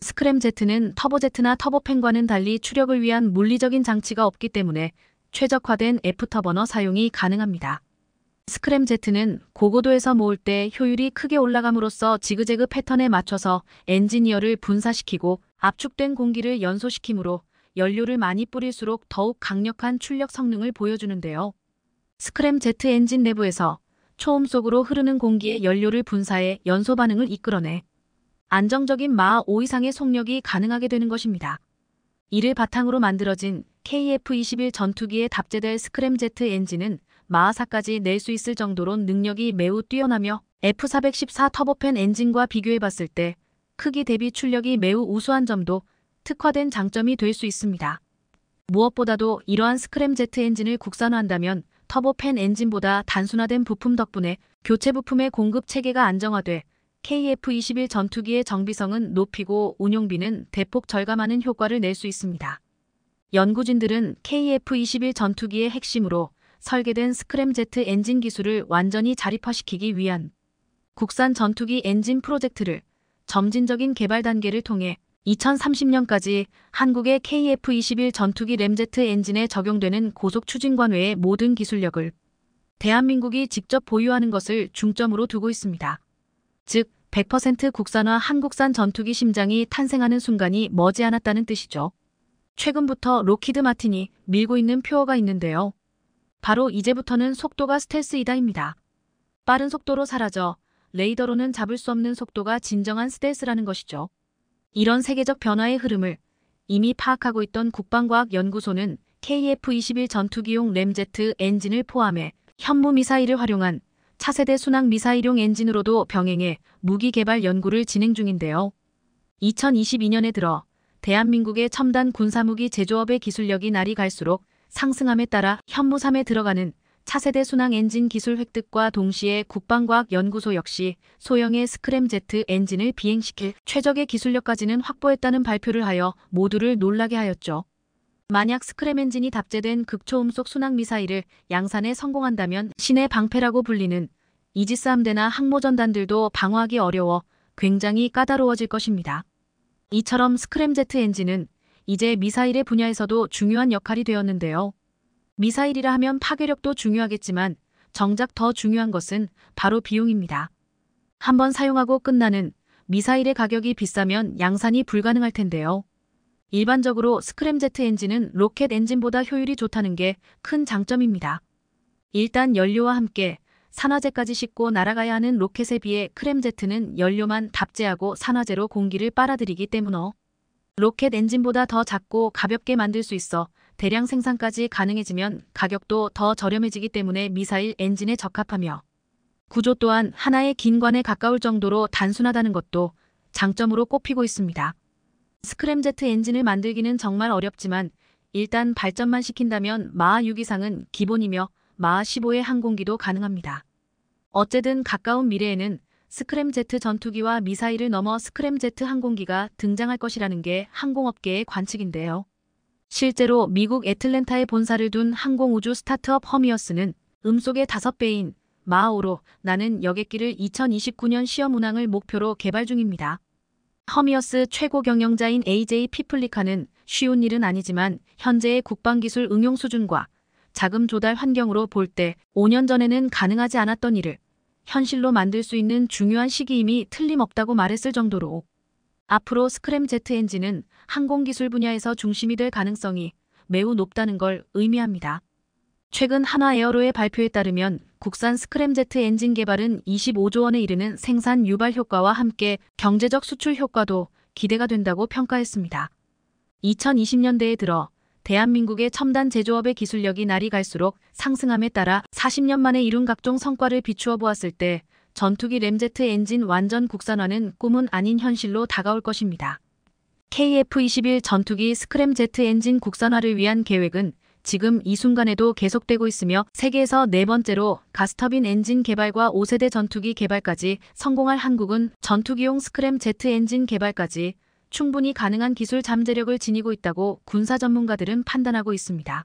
스크램제트는 터보제트나 터보팬과는 달리 추력을 위한 물리적인 장치가 없기 때문에 최적화된 애프터버너 사용이 가능합니다. 스크램제트는 고고도에서 모을 때 효율이 크게 올라감으로써 지그재그 패턴에 맞춰서 엔지니어를 분사시키고 압축된 공기를 연소시키므로 연료를 많이 뿌릴수록 더욱 강력한 출력 성능을 보여주는데요. 스크램 제트 엔진 내부에서 초음속으로 흐르는 공기의 연료를 분사해 연소 반응을 이끌어내 안정적인 마하 5 이상의 속력이 가능하게 되는 것입니다. 이를 바탕으로 만들어진 KF-21 전투기에 탑재될 스크램제트 엔진은 마하 4까지 낼 수 있을 정도로 능력이 매우 뛰어나며 F414 터보팬 엔진과 비교해봤을 때 크기 대비 출력이 매우 우수한 점도 특화된 장점이 될 수 있습니다. 무엇보다도 이러한 스크램제트 엔진을 국산화한다면 터보팬 엔진보다 단순화된 부품 덕분에 교체 부품의 공급 체계가 안정화돼 KF-21 전투기의 정비성은 높이고 운용비는 대폭 절감하는 효과를 낼 수 있습니다. 연구진들은 KF-21 전투기의 핵심으로 설계된 스크램제트 엔진 기술을 완전히 자립화시키기 위한 국산 전투기 엔진 프로젝트를 점진적인 개발 단계를 통해 2030년까지 한국의 KF-21 전투기 램제트 엔진에 적용되는 고속 추진관 외의 모든 기술력을 대한민국이 직접 보유하는 것을 중점으로 두고 있습니다. 즉, 100% 국산화 한국산 전투기 심장이 탄생하는 순간이 머지않았다는 뜻이죠. 최근부터 로키드 마틴이 밀고 있는 표어가 있는데요. 바로 이제부터는 속도가 스텔스이다입니다. 빠른 속도로 사라져 레이더로는 잡을 수 없는 속도가 진정한 스텔스라는 것이죠. 이런 세계적 변화의 흐름을 이미 파악하고 있던 국방과학연구소는 KF-21 전투기용 램제트 엔진을 포함해 현무 미사일을 활용한 차세대 순항 미사일용 엔진으로도 병행해 무기 개발 연구를 진행 중인데요. 2022년에 들어 대한민국의 첨단 군사무기 제조업의 기술력이 날이 갈수록 상승함에 따라 현무3에 들어가는 차세대 순항 엔진 기술 획득과 동시에 국방과학 연구소 역시 소형의 스크램제트 엔진을 비행시킬 최적의 기술력까지는 확보했다는 발표를 하여 모두를 놀라게 하였죠. 만약 스크램 엔진이 탑재된 극초음속 순항 미사일을 양산에 성공한다면 신의 방패라고 불리는 이지스 함대나 항모전단들도 방어하기 어려워 굉장히 까다로워질 것입니다. 이처럼 스크램제트 엔진은 이제 미사일의 분야에서도 중요한 역할이 되었는데요. 미사일이라 하면 파괴력도 중요하겠지만 정작 더 중요한 것은 바로 비용입니다. 한번 사용하고 끝나는 미사일의 가격이 비싸면 양산이 불가능할 텐데요. 일반적으로 스크램제트 엔진은 로켓 엔진보다 효율이 좋다는 게 큰 장점입니다. 일단 연료와 함께 산화제까지 싣고 날아가야 하는 로켓에 비해 크램제트는 연료만 답제하고 산화제로 공기를 빨아들이기 때문에 로켓 엔진보다 더 작고 가볍게 만들 수 있어 대량 생산까지 가능해지면 가격도 더 저렴해지기 때문에 미사일 엔진에 적합하며 구조 또한 하나의 긴관에 가까울 정도로 단순하다는 것도 장점으로 꼽히고 있습니다. 스크램제트 엔진을 만들기는 정말 어렵지만 일단 발전만 시킨다면 마하 6 이상은 기본이며 마하 15의 항공기도 가능합니다. 어쨌든 가까운 미래에는 스크램제트 전투기와 미사일을 넘어 스크램제트 항공기가 등장할 것이라는 게 항공업계의 관측인데요. 실제로 미국 애틀랜타에 본사를 둔 항공우주 스타트업 허미어스는 음속의 5배인 마하오로 나는 여객기를 2029년 시험 운항을 목표로 개발 중입니다. 허미어스 최고 경영자인 AJ 피플리카는 쉬운 일은 아니지만 현재의 국방기술 응용 수준과 자금 조달 환경으로 볼 때 5년 전에는 가능하지 않았던 일을 현실로 만들 수 있는 중요한 시기임이 틀림없다고 말했을 정도로 앞으로 스크램 제트 엔진은 항공기술 분야에서 중심이 될 가능성이 매우 높다는 걸 의미합니다. 최근 한화에어로의 발표에 따르면 국산 스크램제트 엔진 개발은 25조 원에 이르는 생산 유발 효과와 함께 경제적 수출 효과도 기대가 된다고 평가했습니다. 2020년대에 들어 대한민국의 첨단 제조업의 기술력이 날이 갈수록 상승함에 따라 40년 만에 이룬 각종 성과를 비추어 보았을 때 전투기 램제트 엔진 완전 국산화는 꿈은 아닌 현실로 다가올 것입니다. KF-21 전투기 스크램제트 엔진 국산화를 위한 계획은 지금 이 순간에도 계속되고 있으며 세계에서 네 번째로 가스터빈 엔진 개발과 5세대 전투기 개발까지 성공할 한국은 전투기용 스크램 제트 엔진 개발까지 충분히 가능한 기술 잠재력을 지니고 있다고 군사 전문가들은 판단하고 있습니다.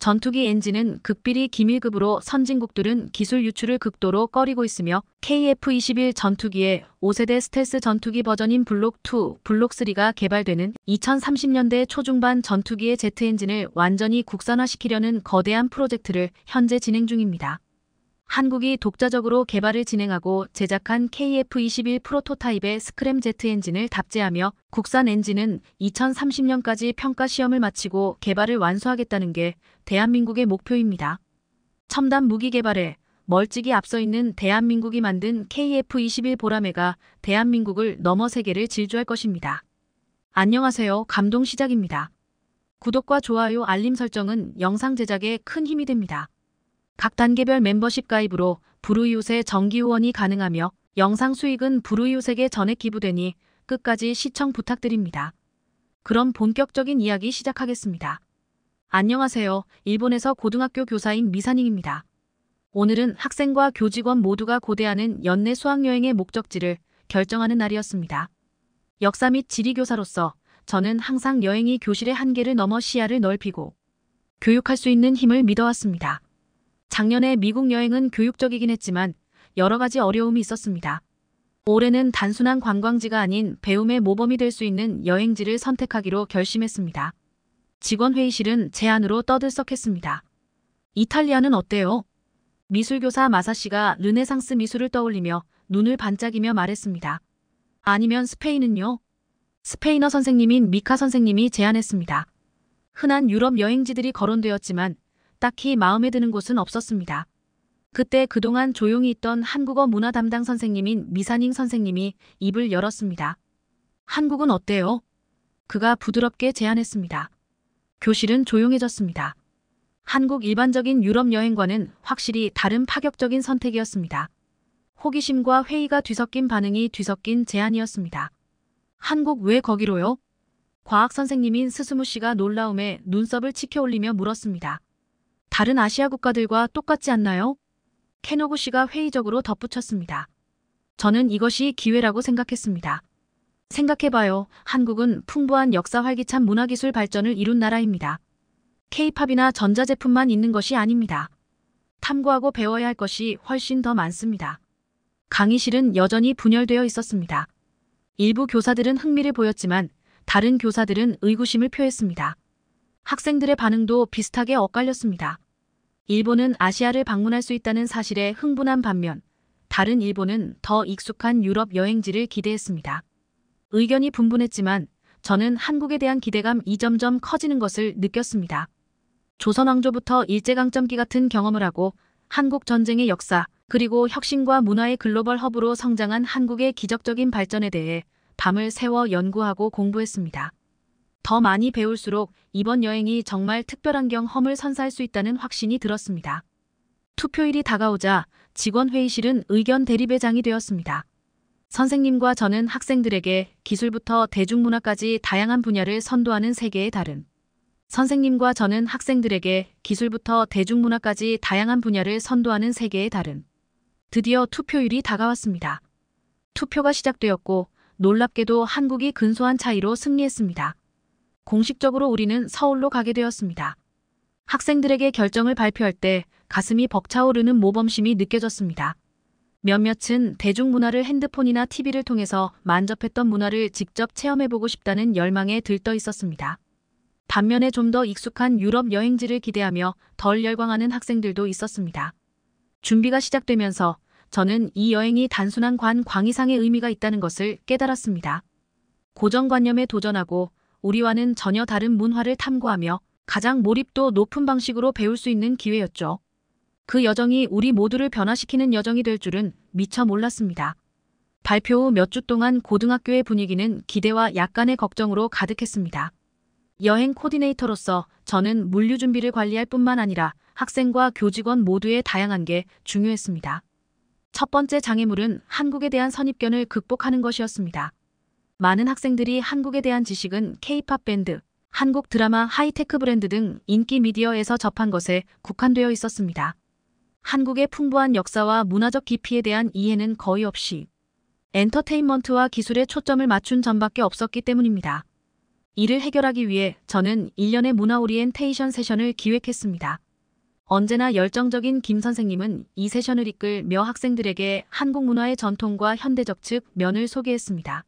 전투기 엔진은 극비리 기밀급으로 선진국들은 기술 유출을 극도로 꺼리고 있으며 KF-21 전투기의 5세대 스텔스 전투기 버전인 블록2, 블록3가 개발되는 2030년대 초중반 전투기의 z 엔진을 완전히 국산화시키려는 거대한 프로젝트를 현재 진행 중입니다. 한국이 독자적으로 개발을 진행하고 제작한 KF-21 프로토타입의 스크램제트 엔진을 탑재하며 국산 엔진은 2030년까지 평가 시험을 마치고 개발을 완수하겠다는 게 대한민국의 목표입니다. 첨단 무기 개발에 멀찍이 앞서 있는 대한민국이 만든 KF-21 보라매가 대한민국을 넘어 세계를 질주할 것입니다. 안녕하세요. 감동 시작입니다. 구독과 좋아요 알림 설정은 영상 제작에 큰 힘이 됩니다. 각 단계별 멤버십 가입으로 브루이웃의 정기 후원이 가능하며 영상 수익은 브루이웃에게 전액 기부되니 끝까지 시청 부탁드립니다. 그럼 본격적인 이야기 시작하겠습니다. 안녕하세요. 일본에서 고등학교 교사인 미산잉입니다. 오늘은 학생과 교직원 모두가 고대하는 연내 수학여행의 목적지를 결정하는 날이었습니다. 역사 및 지리교사로서 저는 항상 여행이 교실의 한계를 넘어 시야를 넓히고 교육할 수 있는 힘을 믿어왔습니다. 작년에 미국 여행은 교육적이긴 했지만 여러 가지 어려움이 있었습니다. 올해는 단순한 관광지가 아닌 배움의 모범이 될 수 있는 여행지를 선택하기로 결심했습니다. 직원 회의실은 제안으로 떠들썩했습니다. 이탈리아는 어때요? 미술교사 마사씨가 르네상스 미술을 떠올리며 눈을 반짝이며 말했습니다. 아니면 스페인은요? 스페인어 선생님인 미카 선생님이 제안했습니다. 흔한 유럽 여행지들이 거론되었지만 딱히 마음에 드는 곳은 없었습니다. 그때 그동안 조용히 있던 한국어 문화 담당 선생님인 미사닝 선생님이 입을 열었습니다. 한국은 어때요? 그가 부드럽게 제안했습니다. 교실은 조용해졌습니다. 한국 일반적인 유럽 여행과는 확실히 다른 파격적인 선택이었습니다. 호기심과 회의가 뒤섞인 반응이 뒤섞인 제안이었습니다. 한국 왜 거기로요? 과학 선생님인 스스무 씨가 놀라움에 눈썹을 치켜올리며 물었습니다. 다른 아시아 국가들과 똑같지 않나요? 케노구 씨가 회의적으로 덧붙였습니다. 저는 이것이 기회라고 생각했습니다. 생각해봐요. 한국은 풍부한 역사 활기찬 문화기술 발전을 이룬 나라입니다. 케이팝이나 전자제품만 있는 것이 아닙니다. 탐구하고 배워야 할 것이 훨씬 더 많습니다. 강의실은 여전히 분열되어 있었습니다. 일부 교사들은 흥미를 보였지만 다른 교사들은 의구심을 표했습니다. 학생들의 반응도 비슷하게 엇갈렸습니다. 일본은 아시아를 방문할 수 있다는 사실에 흥분한 반면 다른 일본은 더 익숙한 유럽 여행지를 기대했습니다. 의견이 분분했지만 저는 한국에 대한 기대감이 점점 커지는 것을 느꼈습니다. 조선왕조부터 일제강점기 같은 경험을 하고 한국 전쟁의 역사 그리고 혁신과 문화의 글로벌 허브로 성장한 한국의 기적적인 발전에 대해 밤을 새워 연구하고 공부했습니다. 더 많이 배울수록 이번 여행이 정말 특별한 경험을 선사할 수 있다는 확신이 들었습니다. 투표일이 다가오자 직원 회의실은 의견 대립의 장이 되었습니다. 선생님과 저는 학생들에게 기술부터 대중문화까지 다양한 분야를 선도하는 세계의 다른 선생님과 저는 학생들에게 기술부터 대중문화까지 다양한 분야를 선도하는 세계의 다른 드디어 투표율이 다가왔습니다. 투표가 시작되었고 놀랍게도 한국이 근소한 차이로 승리했습니다. 공식적으로 우리는 서울로 가게 되었습니다. 학생들에게 결정을 발표할 때 가슴이 벅차오르는 모범심이 느껴졌습니다. 몇몇은 대중문화를 핸드폰이나 TV를 통해서 만접했던 문화를 직접 체험해보고 싶다는 열망에 들떠 있었습니다. 반면에 좀 더 익숙한 유럽 여행지를 기대하며 덜 열광하는 학생들도 있었습니다. 준비가 시작되면서 저는 이 여행이 단순한 관 광의상의 의미가 있다는 것을 깨달았습니다. 고정관념에 도전하고 우리와는 전혀 다른 문화를 탐구하며 가장 몰입도 높은 방식으로 배울 수 있는 기회였죠. 그 여정이 우리 모두를 변화시키는 여정이 될 줄은 미처 몰랐습니다. 발표 후 몇 주 동안 고등학교의 분위기는 기대와 약간의 걱정으로 가득했습니다. 여행 코디네이터로서 저는 물류 준비를 관리할 뿐만 아니라 학생과 교직원 모두의 다양한 게 중요했습니다. 첫 번째 장애물은 한국에 대한 선입견을 극복하는 것이었습니다. 많은 학생들이 한국에 대한 지식은 케이팝 밴드, 한국 드라마 하이테크 브랜드 등 인기 미디어에서 접한 것에 국한되어 있었습니다. 한국의 풍부한 역사와 문화적 깊이에 대한 이해는 거의 없이 엔터테인먼트와 기술에 초점을 맞춘 점밖에 없었기 때문입니다. 이를 해결하기 위해 저는 1년의 문화 오리엔테이션 세션을 기획했습니다. 언제나 열정적인 김 선생님은 이 세션을 이끌 며 학생들에게 한국 문화의 전통과 현대적 측 면을 소개했습니다.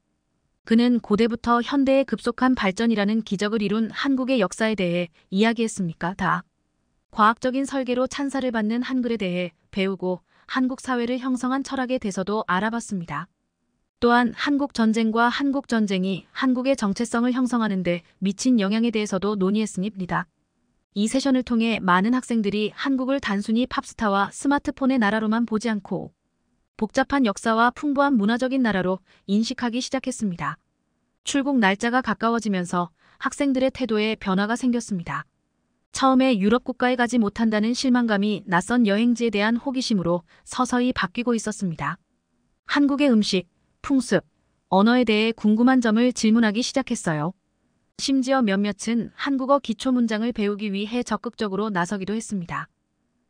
그는 고대부터 현대의 급속한 발전이라는 기적을 이룬 한국의 역사에 대해 이야기했습니까? 다. 과학적인 설계로 찬사를 받는 한글에 대해 배우고 한국 사회를 형성한 철학에 대해서도 알아봤습니다. 또한 한국 전쟁과 한국 전쟁이 한국의 정체성을 형성하는 데 미친 영향에 대해서도 논의했습니다. 이 세션을 통해 많은 학생들이 한국을 단순히 팝스타와 스마트폰의 나라로만 보지 않고 복잡한 역사와 풍부한 문화적인 나라로 인식하기 시작했습니다. 출국 날짜가 가까워지면서 학생들의 태도에 변화가 생겼습니다. 처음에 유럽 국가에 가지 못한다는 실망감이 낯선 여행지에 대한 호기심으로 서서히 바뀌고 있었습니다. 한국의 음식, 풍습, 언어에 대해 궁금한 점을 질문하기 시작했어요. 심지어 몇몇은 한국어 기초 문장을 배우기 위해 적극적으로 나서기도 했습니다.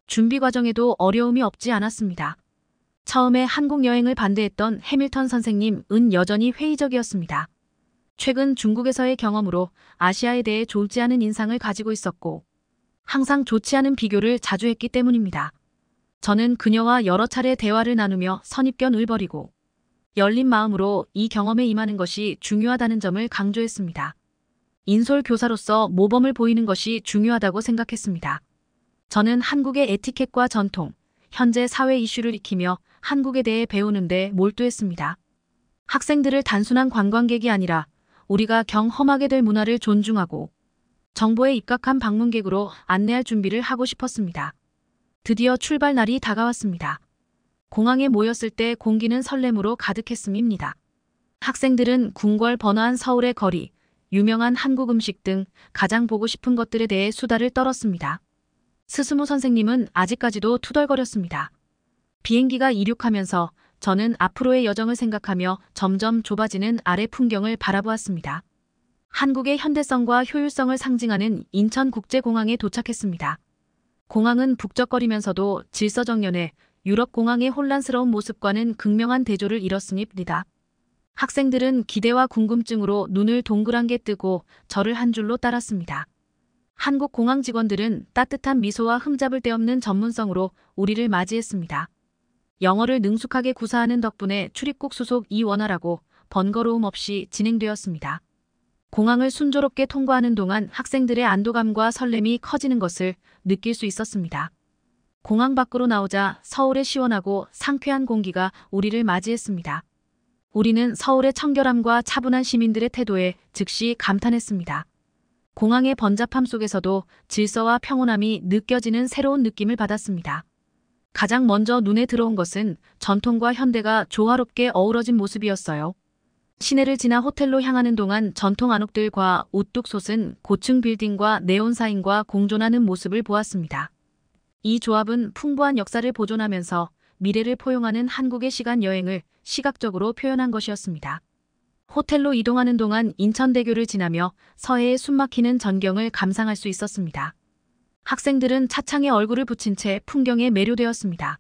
준비 과정에도 어려움이 없지 않았습니다. 처음에 한국 여행을 반대했던 해밀턴 선생님은 여전히 회의적이었습니다. 최근 중국에서의 경험으로 아시아에 대해 좋지 않은 인상을 가지고 있었고 항상 좋지 않은 비교를 자주 했기 때문입니다. 저는 그녀와 여러 차례 대화를 나누며 선입견을 버리고 열린 마음으로 이 경험에 임하는 것이 중요하다는 점을 강조했습니다. 인솔 교사로서 모범을 보이는 것이 중요하다고 생각했습니다. 저는 한국의 에티켓과 전통, 현재 사회 이슈를 익히며 한국에 대해 배우는데 몰두했습니다. 학생들을 단순한 관광객이 아니라 우리가 경험하게 될 문화를 존중하고 정보에 입각한 방문객으로 안내할 준비를 하고 싶었습니다. 드디어 출발 날이 다가왔습니다. 공항에 모였을 때 공기는 설렘으로 가득했음입니다. 학생들은 궁궐 번화한 서울의 거리, 유명한 한국 음식 등 가장 보고 싶은 것들에 대해 수다를 떨었습니다. 스스무 선생님은 아직까지도 투덜거렸습니다. 비행기가 이륙하면서 저는 앞으로의 여정을 생각하며 점점 좁아지는 아래 풍경을 바라보았습니다. 한국의 현대성과 효율성을 상징하는 인천국제공항에 도착했습니다. 공항은 북적거리면서도 질서정연해 유럽공항의 혼란스러운 모습과는 극명한 대조를 이뤘습니다. 학생들은 기대와 궁금증으로 눈을 동그란게 뜨고 저를 한 줄로 따랐습니다. 한국 공항 직원들은 따뜻한 미소와 흠잡을 데 없는 전문성으로 우리를 맞이했습니다. 영어를 능숙하게 구사하는 덕분에 출입국 수속 이원화라고 번거로움 없이 진행되었습니다. 공항을 순조롭게 통과하는 동안 학생들의 안도감과 설렘이 커지는 것을 느낄 수 있었습니다. 공항 밖으로 나오자 서울의 시원하고 상쾌한 공기가 우리를 맞이했습니다. 우리는 서울의 청결함과 차분한 시민들의 태도에 즉시 감탄했습니다. 공항의 번잡함 속에서도 질서와 평온함이 느껴지는 새로운 느낌을 받았습니다. 가장 먼저 눈에 들어온 것은 전통과 현대가 조화롭게 어우러진 모습이었어요. 시내를 지나 호텔로 향하는 동안 전통 안옥들과 우뚝 솟은 고층 빌딩과 네온사인과 공존하는 모습을 보았습니다. 이 조합은 풍부한 역사를 보존하면서 미래를 포용하는 한국의 시간 여행을 시각적으로 표현한 것이었습니다. 호텔로 이동하는 동안 인천대교를 지나며 서해의 숨막히는 전경을 감상할 수 있었습니다. 학생들은 차창에 얼굴을 붙인 채 풍경에 매료되었습니다.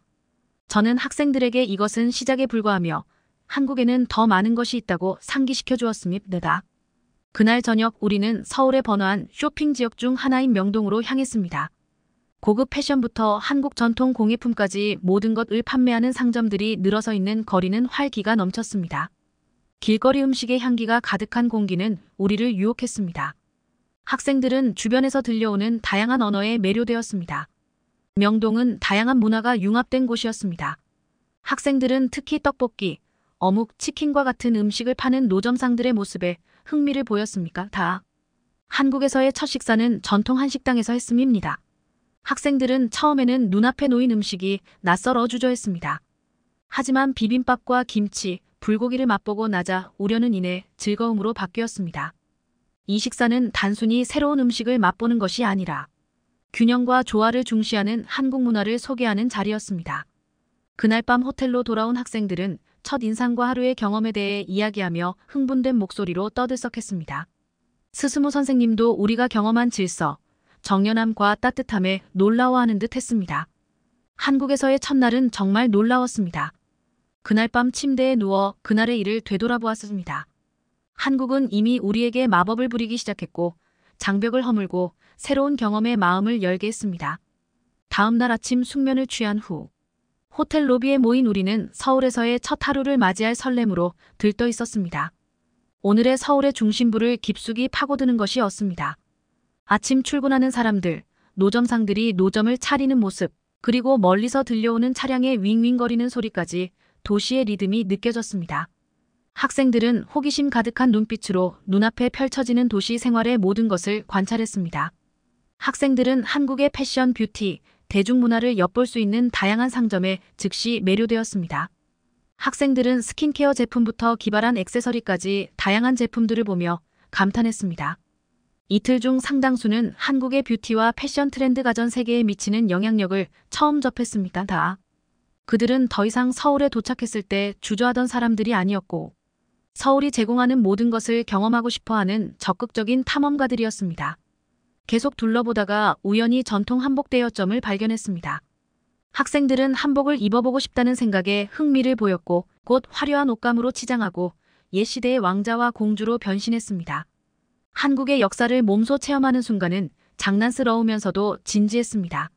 저는 학생들에게 이것은 시작에 불과하며 한국에는 더 많은 것이 있다고 상기시켜 주었습니다. 그날 저녁 우리는 서울의 번화한 쇼핑 지역 중 하나인 명동으로 향했습니다. 고급 패션부터 한국 전통 공예품까지 모든 것을 판매하는 상점들이 늘어서 있는 거리는 활기가 넘쳤습니다. 길거리 음식의 향기가 가득한 공기는 우리를 유혹했습니다. 학생들은 주변에서 들려오는 다양한 언어에 매료되었습니다. 명동은 다양한 문화가 융합된 곳이었습니다. 학생들은 특히 떡볶이, 어묵, 치킨과 같은 음식을 파는 노점상들의 모습에 흥미를 보였습니까? 다. 한국에서의 첫 식사는 전통 한식당에서 했음입니다. 학생들은 처음에는 눈앞에 놓인 음식이 낯설어 주저했습니다. 하지만 비빔밥과 김치, 불고기를 맛보고 나자 우려는 이내 즐거움으로 바뀌었습니다. 이 식사는 단순히 새로운 음식을 맛보는 것이 아니라 균형과 조화를 중시하는 한국 문화를 소개하는 자리였습니다. 그날 밤 호텔로 돌아온 학생들은 첫 인상과 하루의 경험에 대해 이야기하며 흥분된 목소리로 떠들썩했습니다. 스스모 선생님도 우리가 경험한 질서, 정연함과 따뜻함에 놀라워하는 듯 했습니다. 한국에서의 첫날은 정말 놀라웠습니다. 그날 밤 침대에 누워 그날의 일을 되돌아보았습니다. 한국은 이미 우리에게 마법을 부리기 시작했고 장벽을 허물고 새로운 경험의 마음을 열게 했습니다. 다음 날 아침 숙면을 취한 후 호텔 로비에 모인 우리는 서울에서의 첫 하루를 맞이할 설렘으로 들떠 있었습니다. 오늘의 서울의 중심부를 깊숙이 파고드는 것이었습니다. 아침 출근하는 사람들, 노점상들이 노점을 차리는 모습, 그리고 멀리서 들려오는 차량의 윙윙거리는 소리까지 도시의 리듬이 느껴졌습니다. 학생들은 호기심 가득한 눈빛으로 눈앞에 펼쳐지는 도시 생활의 모든 것을 관찰했습니다. 학생들은 한국의 패션 뷰티, 대중문화를 엿볼 수 있는 다양한 상점에 즉시 매료되었습니다. 학생들은 스킨케어 제품부터 기발한 액세서리까지 다양한 제품들을 보며 감탄했습니다. 이틀 중 상당수는 한국의 뷰티와 패션 트렌드 가전 세계에 미치는 영향력을 처음 접했습니다. 다. 그들은 더 이상 서울에 도착했을 때 주저하던 사람들이 아니었고 서울이 제공하는 모든 것을 경험하고 싶어하는 적극적인 탐험가들이었습니다. 계속 둘러보다가 우연히 전통 한복 대여점을 발견했습니다. 학생들은 한복을 입어보고 싶다는 생각에 흥미를 보였고 곧 화려한 옷감으로 치장하고 옛시대의 왕자와 공주로 변신했습니다. 한국의 역사를 몸소 체험하는 순간은 장난스러우면서도 진지했습니다.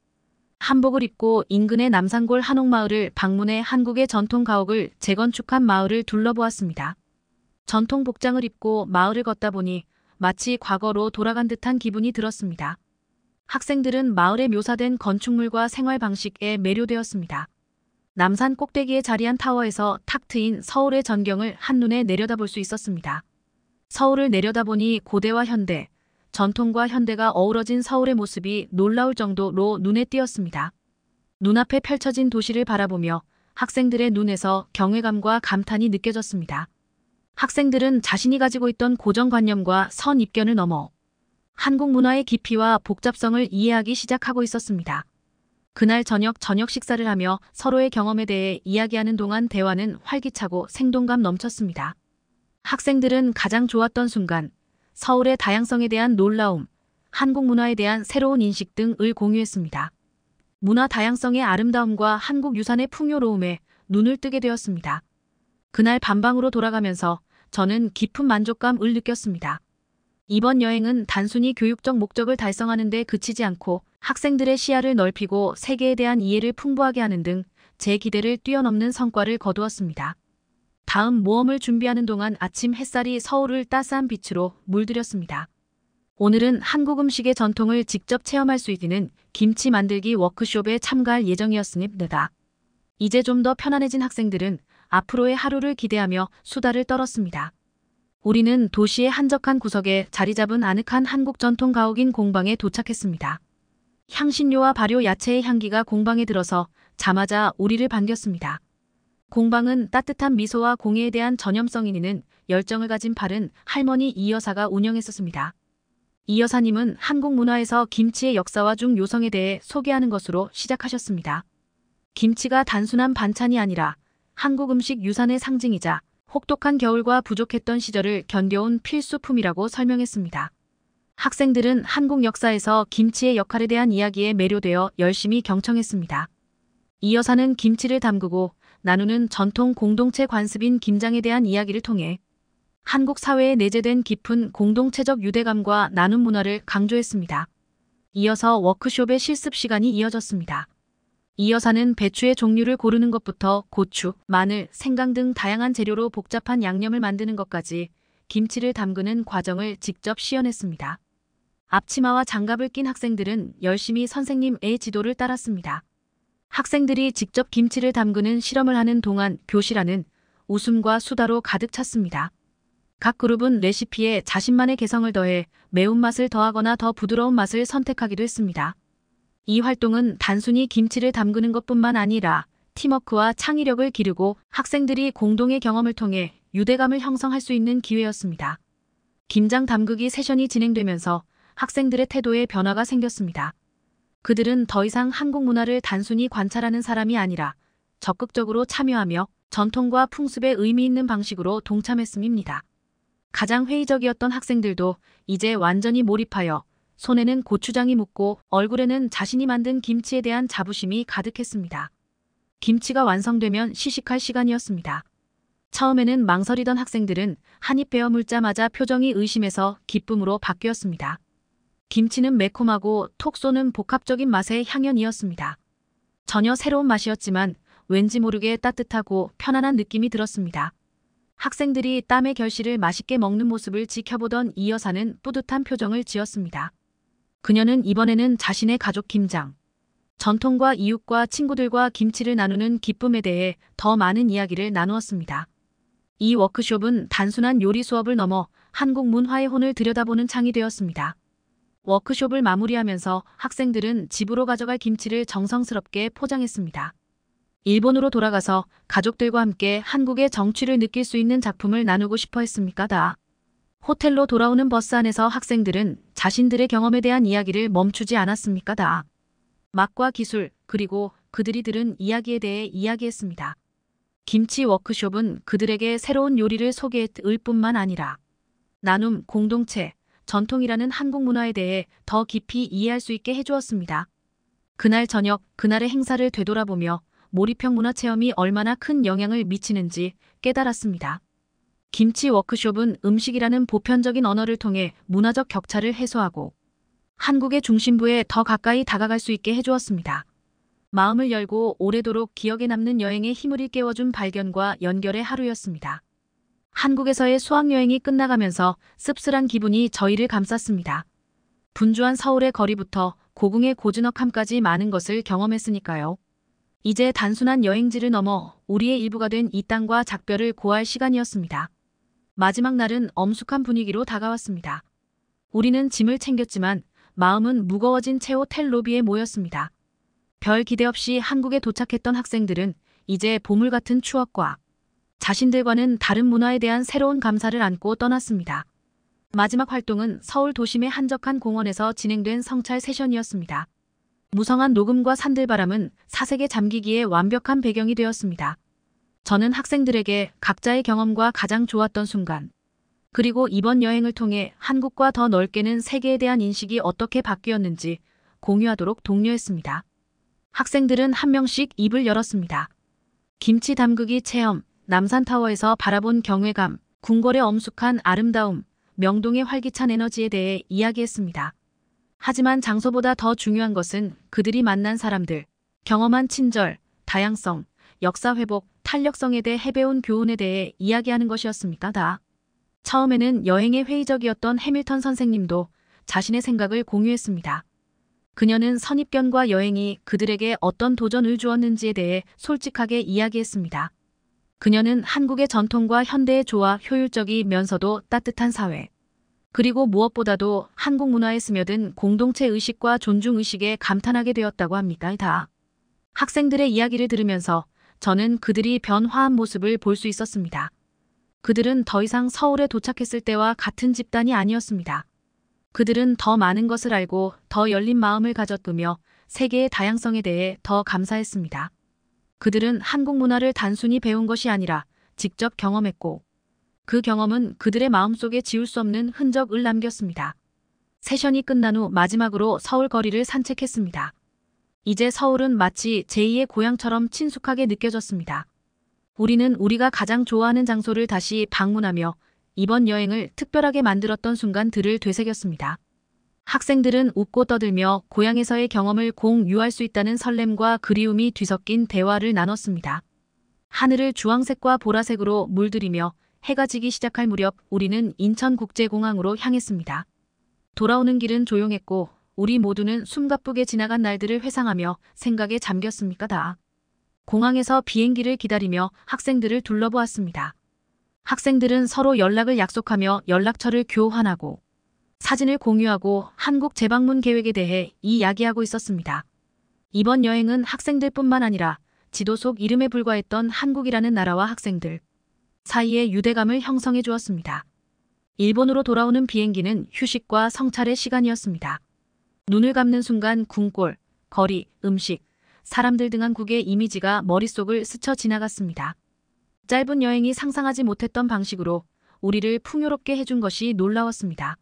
한복을 입고 인근의 남산골 한옥마을을 방문해 한국의 전통 가옥을 재건축한 마을을 둘러보았습니다. 전통 복장을 입고 마을을 걷다 보니 마치 과거로 돌아간 듯한 기분이 들었습니다. 학생들은 마을에 묘사된 건축물과 생활 방식에 매료되었습니다. 남산 꼭대기에 자리한 타워에서 탁 트인 서울의 전경을 한눈에 내려다볼 수 있었습니다. 서울을 내려다보니 고대와 현대, 전통과 현대가 어우러진 서울의 모습이 놀라울 정도로 눈에 띄었습니다. 눈앞에 펼쳐진 도시를 바라보며 학생들의 눈에서 경외감과 감탄이 느껴졌습니다. 학생들은 자신이 가지고 있던 고정관념과 선입견을 넘어 한국 문화의 깊이와 복잡성을 이해하기 시작하고 있었습니다. 그날 저녁 저녁 식사를 하며 서로의 경험에 대해 이야기하는 동안 대화는 활기차고 생동감 넘쳤습니다. 학생들은 가장 좋았던 순간, 서울의 다양성에 대한 놀라움, 한국 문화에 대한 새로운 인식 등을 공유했습니다. 문화 다양성의 아름다움과 한국 유산의 풍요로움에 눈을 뜨게 되었습니다. 그날 반방으로 돌아가면서 저는 깊은 만족감을 느꼈습니다. 이번 여행은 단순히 교육적 목적을 달성하는 데 그치지 않고 학생들의 시야를 넓히고 세계에 대한 이해를 풍부하게 하는 등 제 기대를 뛰어넘는 성과를 거두었습니다. 다음 모험을 준비하는 동안 아침 햇살이 서울을 따스한 빛으로 물들였습니다. 오늘은 한국 음식의 전통을 직접 체험할 수 있는 김치 만들기 워크숍에 참가할 예정이었습니다. 이제 좀 더 편안해진 학생들은 앞으로의 하루를 기대하며 수다를 떨었습니다. 우리는 도시의 한적한 구석에 자리 잡은 아늑한 한국 전통 가옥인 공방에 도착했습니다. 향신료와 발효 야채의 향기가 공방에 들어서 자마자 우리를 반겼습니다. 공방은 따뜻한 미소와 공예에 대한 전염성인이는 열정을 가진 바른 할머니 이 여사가 운영했었습니다. 이 여사님은 한국 문화에서 김치의 역사와 중 요성에 대해 소개하는 것으로 시작하셨습니다. 김치가 단순한 반찬이 아니라 한국 음식 유산의 상징이자 혹독한 겨울과 부족했던 시절을 견뎌온 필수품이라고 설명했습니다. 학생들은 한국 역사에서 김치의 역할에 대한 이야기에 매료되어 열심히 경청했습니다. 이 여사는 김치를 담그고 나누는 전통 공동체 관습인 김장에 대한 이야기를 통해 한국 사회에 내재된 깊은 공동체적 유대감과 나눔 문화를 강조했습니다. 이어서 워크숍의 실습 시간이 이어졌습니다. 이 여사는 배추의 종류를 고르는 것부터 고추, 마늘, 생강 등 다양한 재료로 복잡한 양념을 만드는 것까지 김치를 담그는 과정을 직접 시연했습니다. 앞치마와 장갑을 낀 학생들은 열심히 선생님의 지도를 따랐습니다. 학생들이 직접 김치를 담그는 실험을 하는 동안 교실 안은 웃음과 수다로 가득 찼습니다. 각 그룹은 레시피에 자신만의 개성을 더해 매운맛을 더하거나 더 부드러운 맛을 선택하기도 했습니다. 이 활동은 단순히 김치를 담그는 것뿐만 아니라 팀워크와 창의력을 기르고 학생들이 공동의 경험을 통해 유대감을 형성할 수 있는 기회였습니다. 김장 담그기 세션이 진행되면서 학생들의 태도에 변화가 생겼습니다. 그들은 더 이상 한국 문화를 단순히 관찰하는 사람이 아니라 적극적으로 참여하며 전통과 풍습에 의미 있는 방식으로 동참했음입니다. 가장 회의적이었던 학생들도 이제 완전히 몰입하여 손에는 고추장이 묻고 얼굴에는 자신이 만든 김치에 대한 자부심이 가득했습니다. 김치가 완성되면 시식할 시간이었습니다. 처음에는 망설이던 학생들은 한입 베어 물자마자 표정이 의심해서 기쁨으로 바뀌었습니다. 김치는 매콤하고 톡 쏘는 복합적인 맛의 향연이었습니다. 전혀 새로운 맛이었지만 왠지 모르게 따뜻하고 편안한 느낌이 들었습니다. 학생들이 땀의 결실을 맛있게 먹는 모습을 지켜보던 이 여사는 뿌듯한 표정을 지었습니다. 그녀는 이번에는 자신의 가족 김장, 전통과 이웃과 친구들과 김치를 나누는 기쁨에 대해 더 많은 이야기를 나누었습니다. 이 워크숍은 단순한 요리 수업을 넘어 한국 문화의 혼을 들여다보는 창이 되었습니다. 워크숍을 마무리하면서 학생들은 집으로 가져갈 김치를 정성스럽게 포장했습니다. 일본으로 돌아가서 가족들과 함께 한국의 정취를 느낄 수 있는 작품을 나누고 싶어 했습니까? 다. 호텔로 돌아오는 버스 안에서 학생들은 자신들의 경험에 대한 이야기를 멈추지 않았습니까 다. 맛과 기술 그리고 그들이 들은 이야기에 대해 이야기했습니다. 김치 워크숍은 그들에게 새로운 요리를 소개했을 뿐만 아니라 나눔, 공동체, 전통이라는 한국 문화에 대해 더 깊이 이해할 수 있게 해주었습니다. 그날 저녁, 그날의 행사를 되돌아보며 몰입형 문화체험이 얼마나 큰 영향을 미치는지 깨달았습니다. 김치 워크숍은 음식이라는 보편적인 언어를 통해 문화적 격차를 해소하고 한국의 중심부에 더 가까이 다가갈 수 있게 해주었습니다. 마음을 열고 오래도록 기억에 남는 여행의 힘을 깨워준 발견과 연결의 하루였습니다. 한국에서의 수학여행이 끝나가면서 씁쓸한 기분이 저희를 감쌌습니다. 분주한 서울의 거리부터 고궁의 고즈넉함까지 많은 것을 경험했으니까요. 이제 단순한 여행지를 넘어 우리의 일부가 된 이 땅과 작별을 고할 시간이었습니다. 마지막 날은 엄숙한 분위기로 다가왔습니다. 우리는 짐을 챙겼지만 마음은 무거워진 채 호텔 로비에 모였습니다. 별 기대 없이 한국에 도착했던 학생들은 이제 보물 같은 추억과 자신들과는 다른 문화에 대한 새로운 감사를 안고 떠났습니다. 마지막 활동은 서울 도심의 한적한 공원에서 진행된 성찰 세션이었습니다. 무성한 녹음과 산들바람은 사색에 잠기기에 완벽한 배경이 되었습니다. 저는 학생들에게 각자의 경험과 가장 좋았던 순간, 그리고 이번 여행을 통해 한국과 더 넓게는 세계에 대한 인식이 어떻게 바뀌었는지 공유하도록 독려했습니다. 학생들은 한 명씩 입을 열었습니다. 김치 담그기 체험, 남산타워에서 바라본 경외감, 궁궐의 엄숙한 아름다움, 명동의 활기찬 에너지에 대해 이야기했습니다. 하지만 장소보다 더 중요한 것은 그들이 만난 사람들, 경험한 친절, 다양성, 역사 회복, 탄력성에 대해 해배운 교훈에 대해 이야기하는 것이었습니다. 다. 처음에는 여행의 회의적이었던 해밀턴 선생님도 자신의 생각을 공유했습니다. 그녀는 선입견과 여행이 그들에게 어떤 도전을 주었는지에 대해 솔직하게 이야기했습니다. 그녀는 한국의 전통과 현대의 조화 효율적이면서도 따뜻한 사회, 그리고 무엇보다도 한국 문화에 스며든 공동체 의식과 존중 의식에 감탄하게 되었다고 합니다. 다. 학생들의 이야기를 들으면서 저는 그들이 변화한 모습을 볼 수 있었습니다. 그들은 더 이상 서울에 도착했을 때와 같은 집단이 아니었습니다. 그들은 더 많은 것을 알고 더 열린 마음을 가졌으며 세계의 다양성에 대해 더 감사했습니다. 그들은 한국 문화를 단순히 배운 것이 아니라 직접 경험했고 그 경험은 그들의 마음속에 지울 수 없는 흔적을 남겼습니다. 세션이 끝난 후 마지막으로 서울 거리를 산책했습니다. 이제 서울은 마치 제2의 고향처럼 친숙하게 느껴졌습니다. 우리는 우리가 가장 좋아하는 장소를 다시 방문하며 이번 여행을 특별하게 만들었던 순간들을 되새겼습니다. 학생들은 웃고 떠들며 고향에서의 경험을 공유할 수 있다는 설렘과 그리움이 뒤섞인 대화를 나눴습니다. 하늘을 주황색과 보라색으로 물들이며 해가 지기 시작할 무렵 우리는 인천국제공항으로 향했습니다. 돌아오는 길은 조용했고 우리 모두는 숨가쁘게 지나간 날들을 회상하며 생각에 잠겼습니까 다. 공항에서 비행기를 기다리며 학생들을 둘러보았습니다. 학생들은 서로 연락을 약속하며 연락처를 교환하고 사진을 공유하고 한국 재방문 계획에 대해 이야기하고 있었습니다. 이번 여행은 학생들뿐만 아니라 지도 속 이름에 불과했던 한국이라는 나라와 학생들 사이에 유대감을 형성해 주었습니다. 일본으로 돌아오는 비행기는 휴식과 성찰의 시간이었습니다. 눈을 감는 순간 궁궐, 거리, 음식, 사람들 등 한국의 이미지가 머릿속을 스쳐 지나갔습니다. 짧은 여행이 상상하지 못했던 방식으로 우리를 풍요롭게 해준 것이 놀라웠습니다.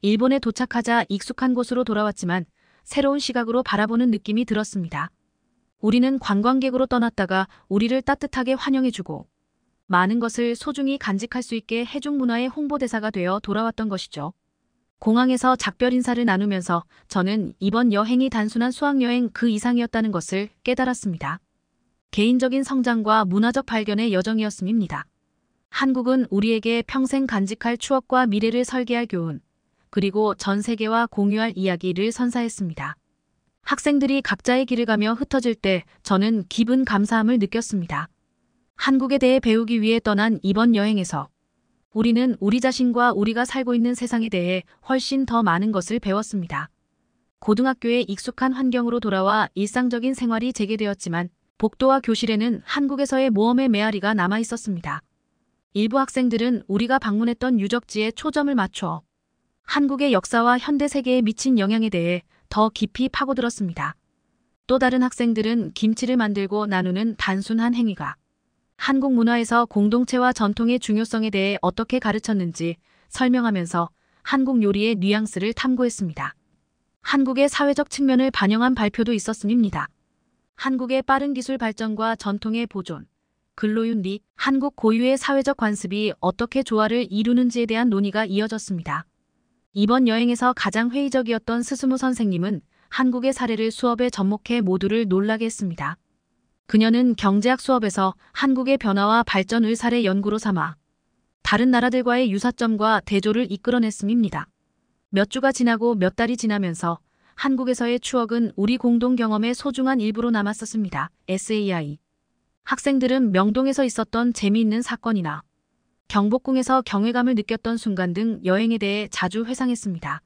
일본에 도착하자 익숙한 곳으로 돌아왔지만 새로운 시각으로 바라보는 느낌이 들었습니다. 우리는 관광객으로 떠났다가 우리를 따뜻하게 환영해주고 많은 것을 소중히 간직할 수 있게 해중 문화의 홍보대사가 되어 돌아왔던 것이죠. 공항에서 작별 인사를 나누면서 저는 이번 여행이 단순한 수학여행 그 이상이었다는 것을 깨달았습니다. 개인적인 성장과 문화적 발견의 여정이었습니다 한국은 우리에게 평생 간직할 추억과 미래를 설계할 교훈, 그리고 전 세계와 공유할 이야기를 선사했습니다. 학생들이 각자의 길을 가며 흩어질 때 저는 기분 감사함을 느꼈습니다. 한국에 대해 배우기 위해 떠난 이번 여행에서 우리는 우리 자신과 우리가 살고 있는 세상에 대해 훨씬 더 많은 것을 배웠습니다. 고등학교에 익숙한 환경으로 돌아와 일상적인 생활이 재개되었지만 복도와 교실에는 한국에서의 모험의 메아리가 남아 있었습니다. 일부 학생들은 우리가 방문했던 유적지에 초점을 맞춰 한국의 역사와 현대 세계에 미친 영향에 대해 더 깊이 파고들었습니다. 또 다른 학생들은 김치를 만들고 나누는 단순한 행위가 한국 문화에서 공동체와 전통의 중요성에 대해 어떻게 가르쳤는지 설명하면서 한국 요리의 뉘앙스를 탐구했습니다. 한국의 사회적 측면을 반영한 발표도 있었습니다. 한국의 빠른 기술 발전과 전통의 보존, 근로윤리, 한국 고유의 사회적 관습이 어떻게 조화를 이루는지에 대한 논의가 이어졌습니다. 이번 여행에서 가장 회의적이었던 스스무 선생님은 한국의 사례를 수업에 접목해 모두를 놀라게 했습니다. 그녀는 경제학 수업에서 한국의 변화와 발전을 사례 연구로 삼아 다른 나라들과의 유사점과 대조를 이끌어냈음입니다. 몇 주가 지나고 몇 달이 지나면서 한국에서의 추억은 우리 공동 경험의 소중한 일부로 남았었습니다. SAI 학생들은 명동에서 있었던 재미있는 사건이나 경복궁에서 경외감을 느꼈던 순간 등 여행에 대해 자주 회상했습니다.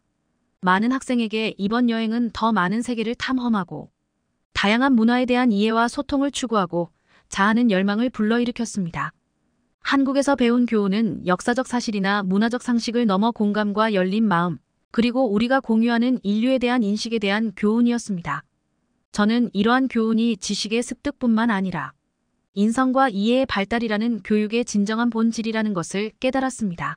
많은 학생에게 이번 여행은 더 많은 세계를 탐험하고 다양한 문화에 대한 이해와 소통을 추구하고 자아는 열망을 불러일으켰습니다. 한국에서 배운 교훈은 역사적 사실이나 문화적 상식을 넘어 공감과 열린 마음, 그리고 우리가 공유하는 인류에 대한 인식에 대한 교훈이었습니다. 저는 이러한 교훈이 지식의 습득뿐만 아니라 인성과 이해의 발달이라는 교육의 진정한 본질이라는 것을 깨달았습니다.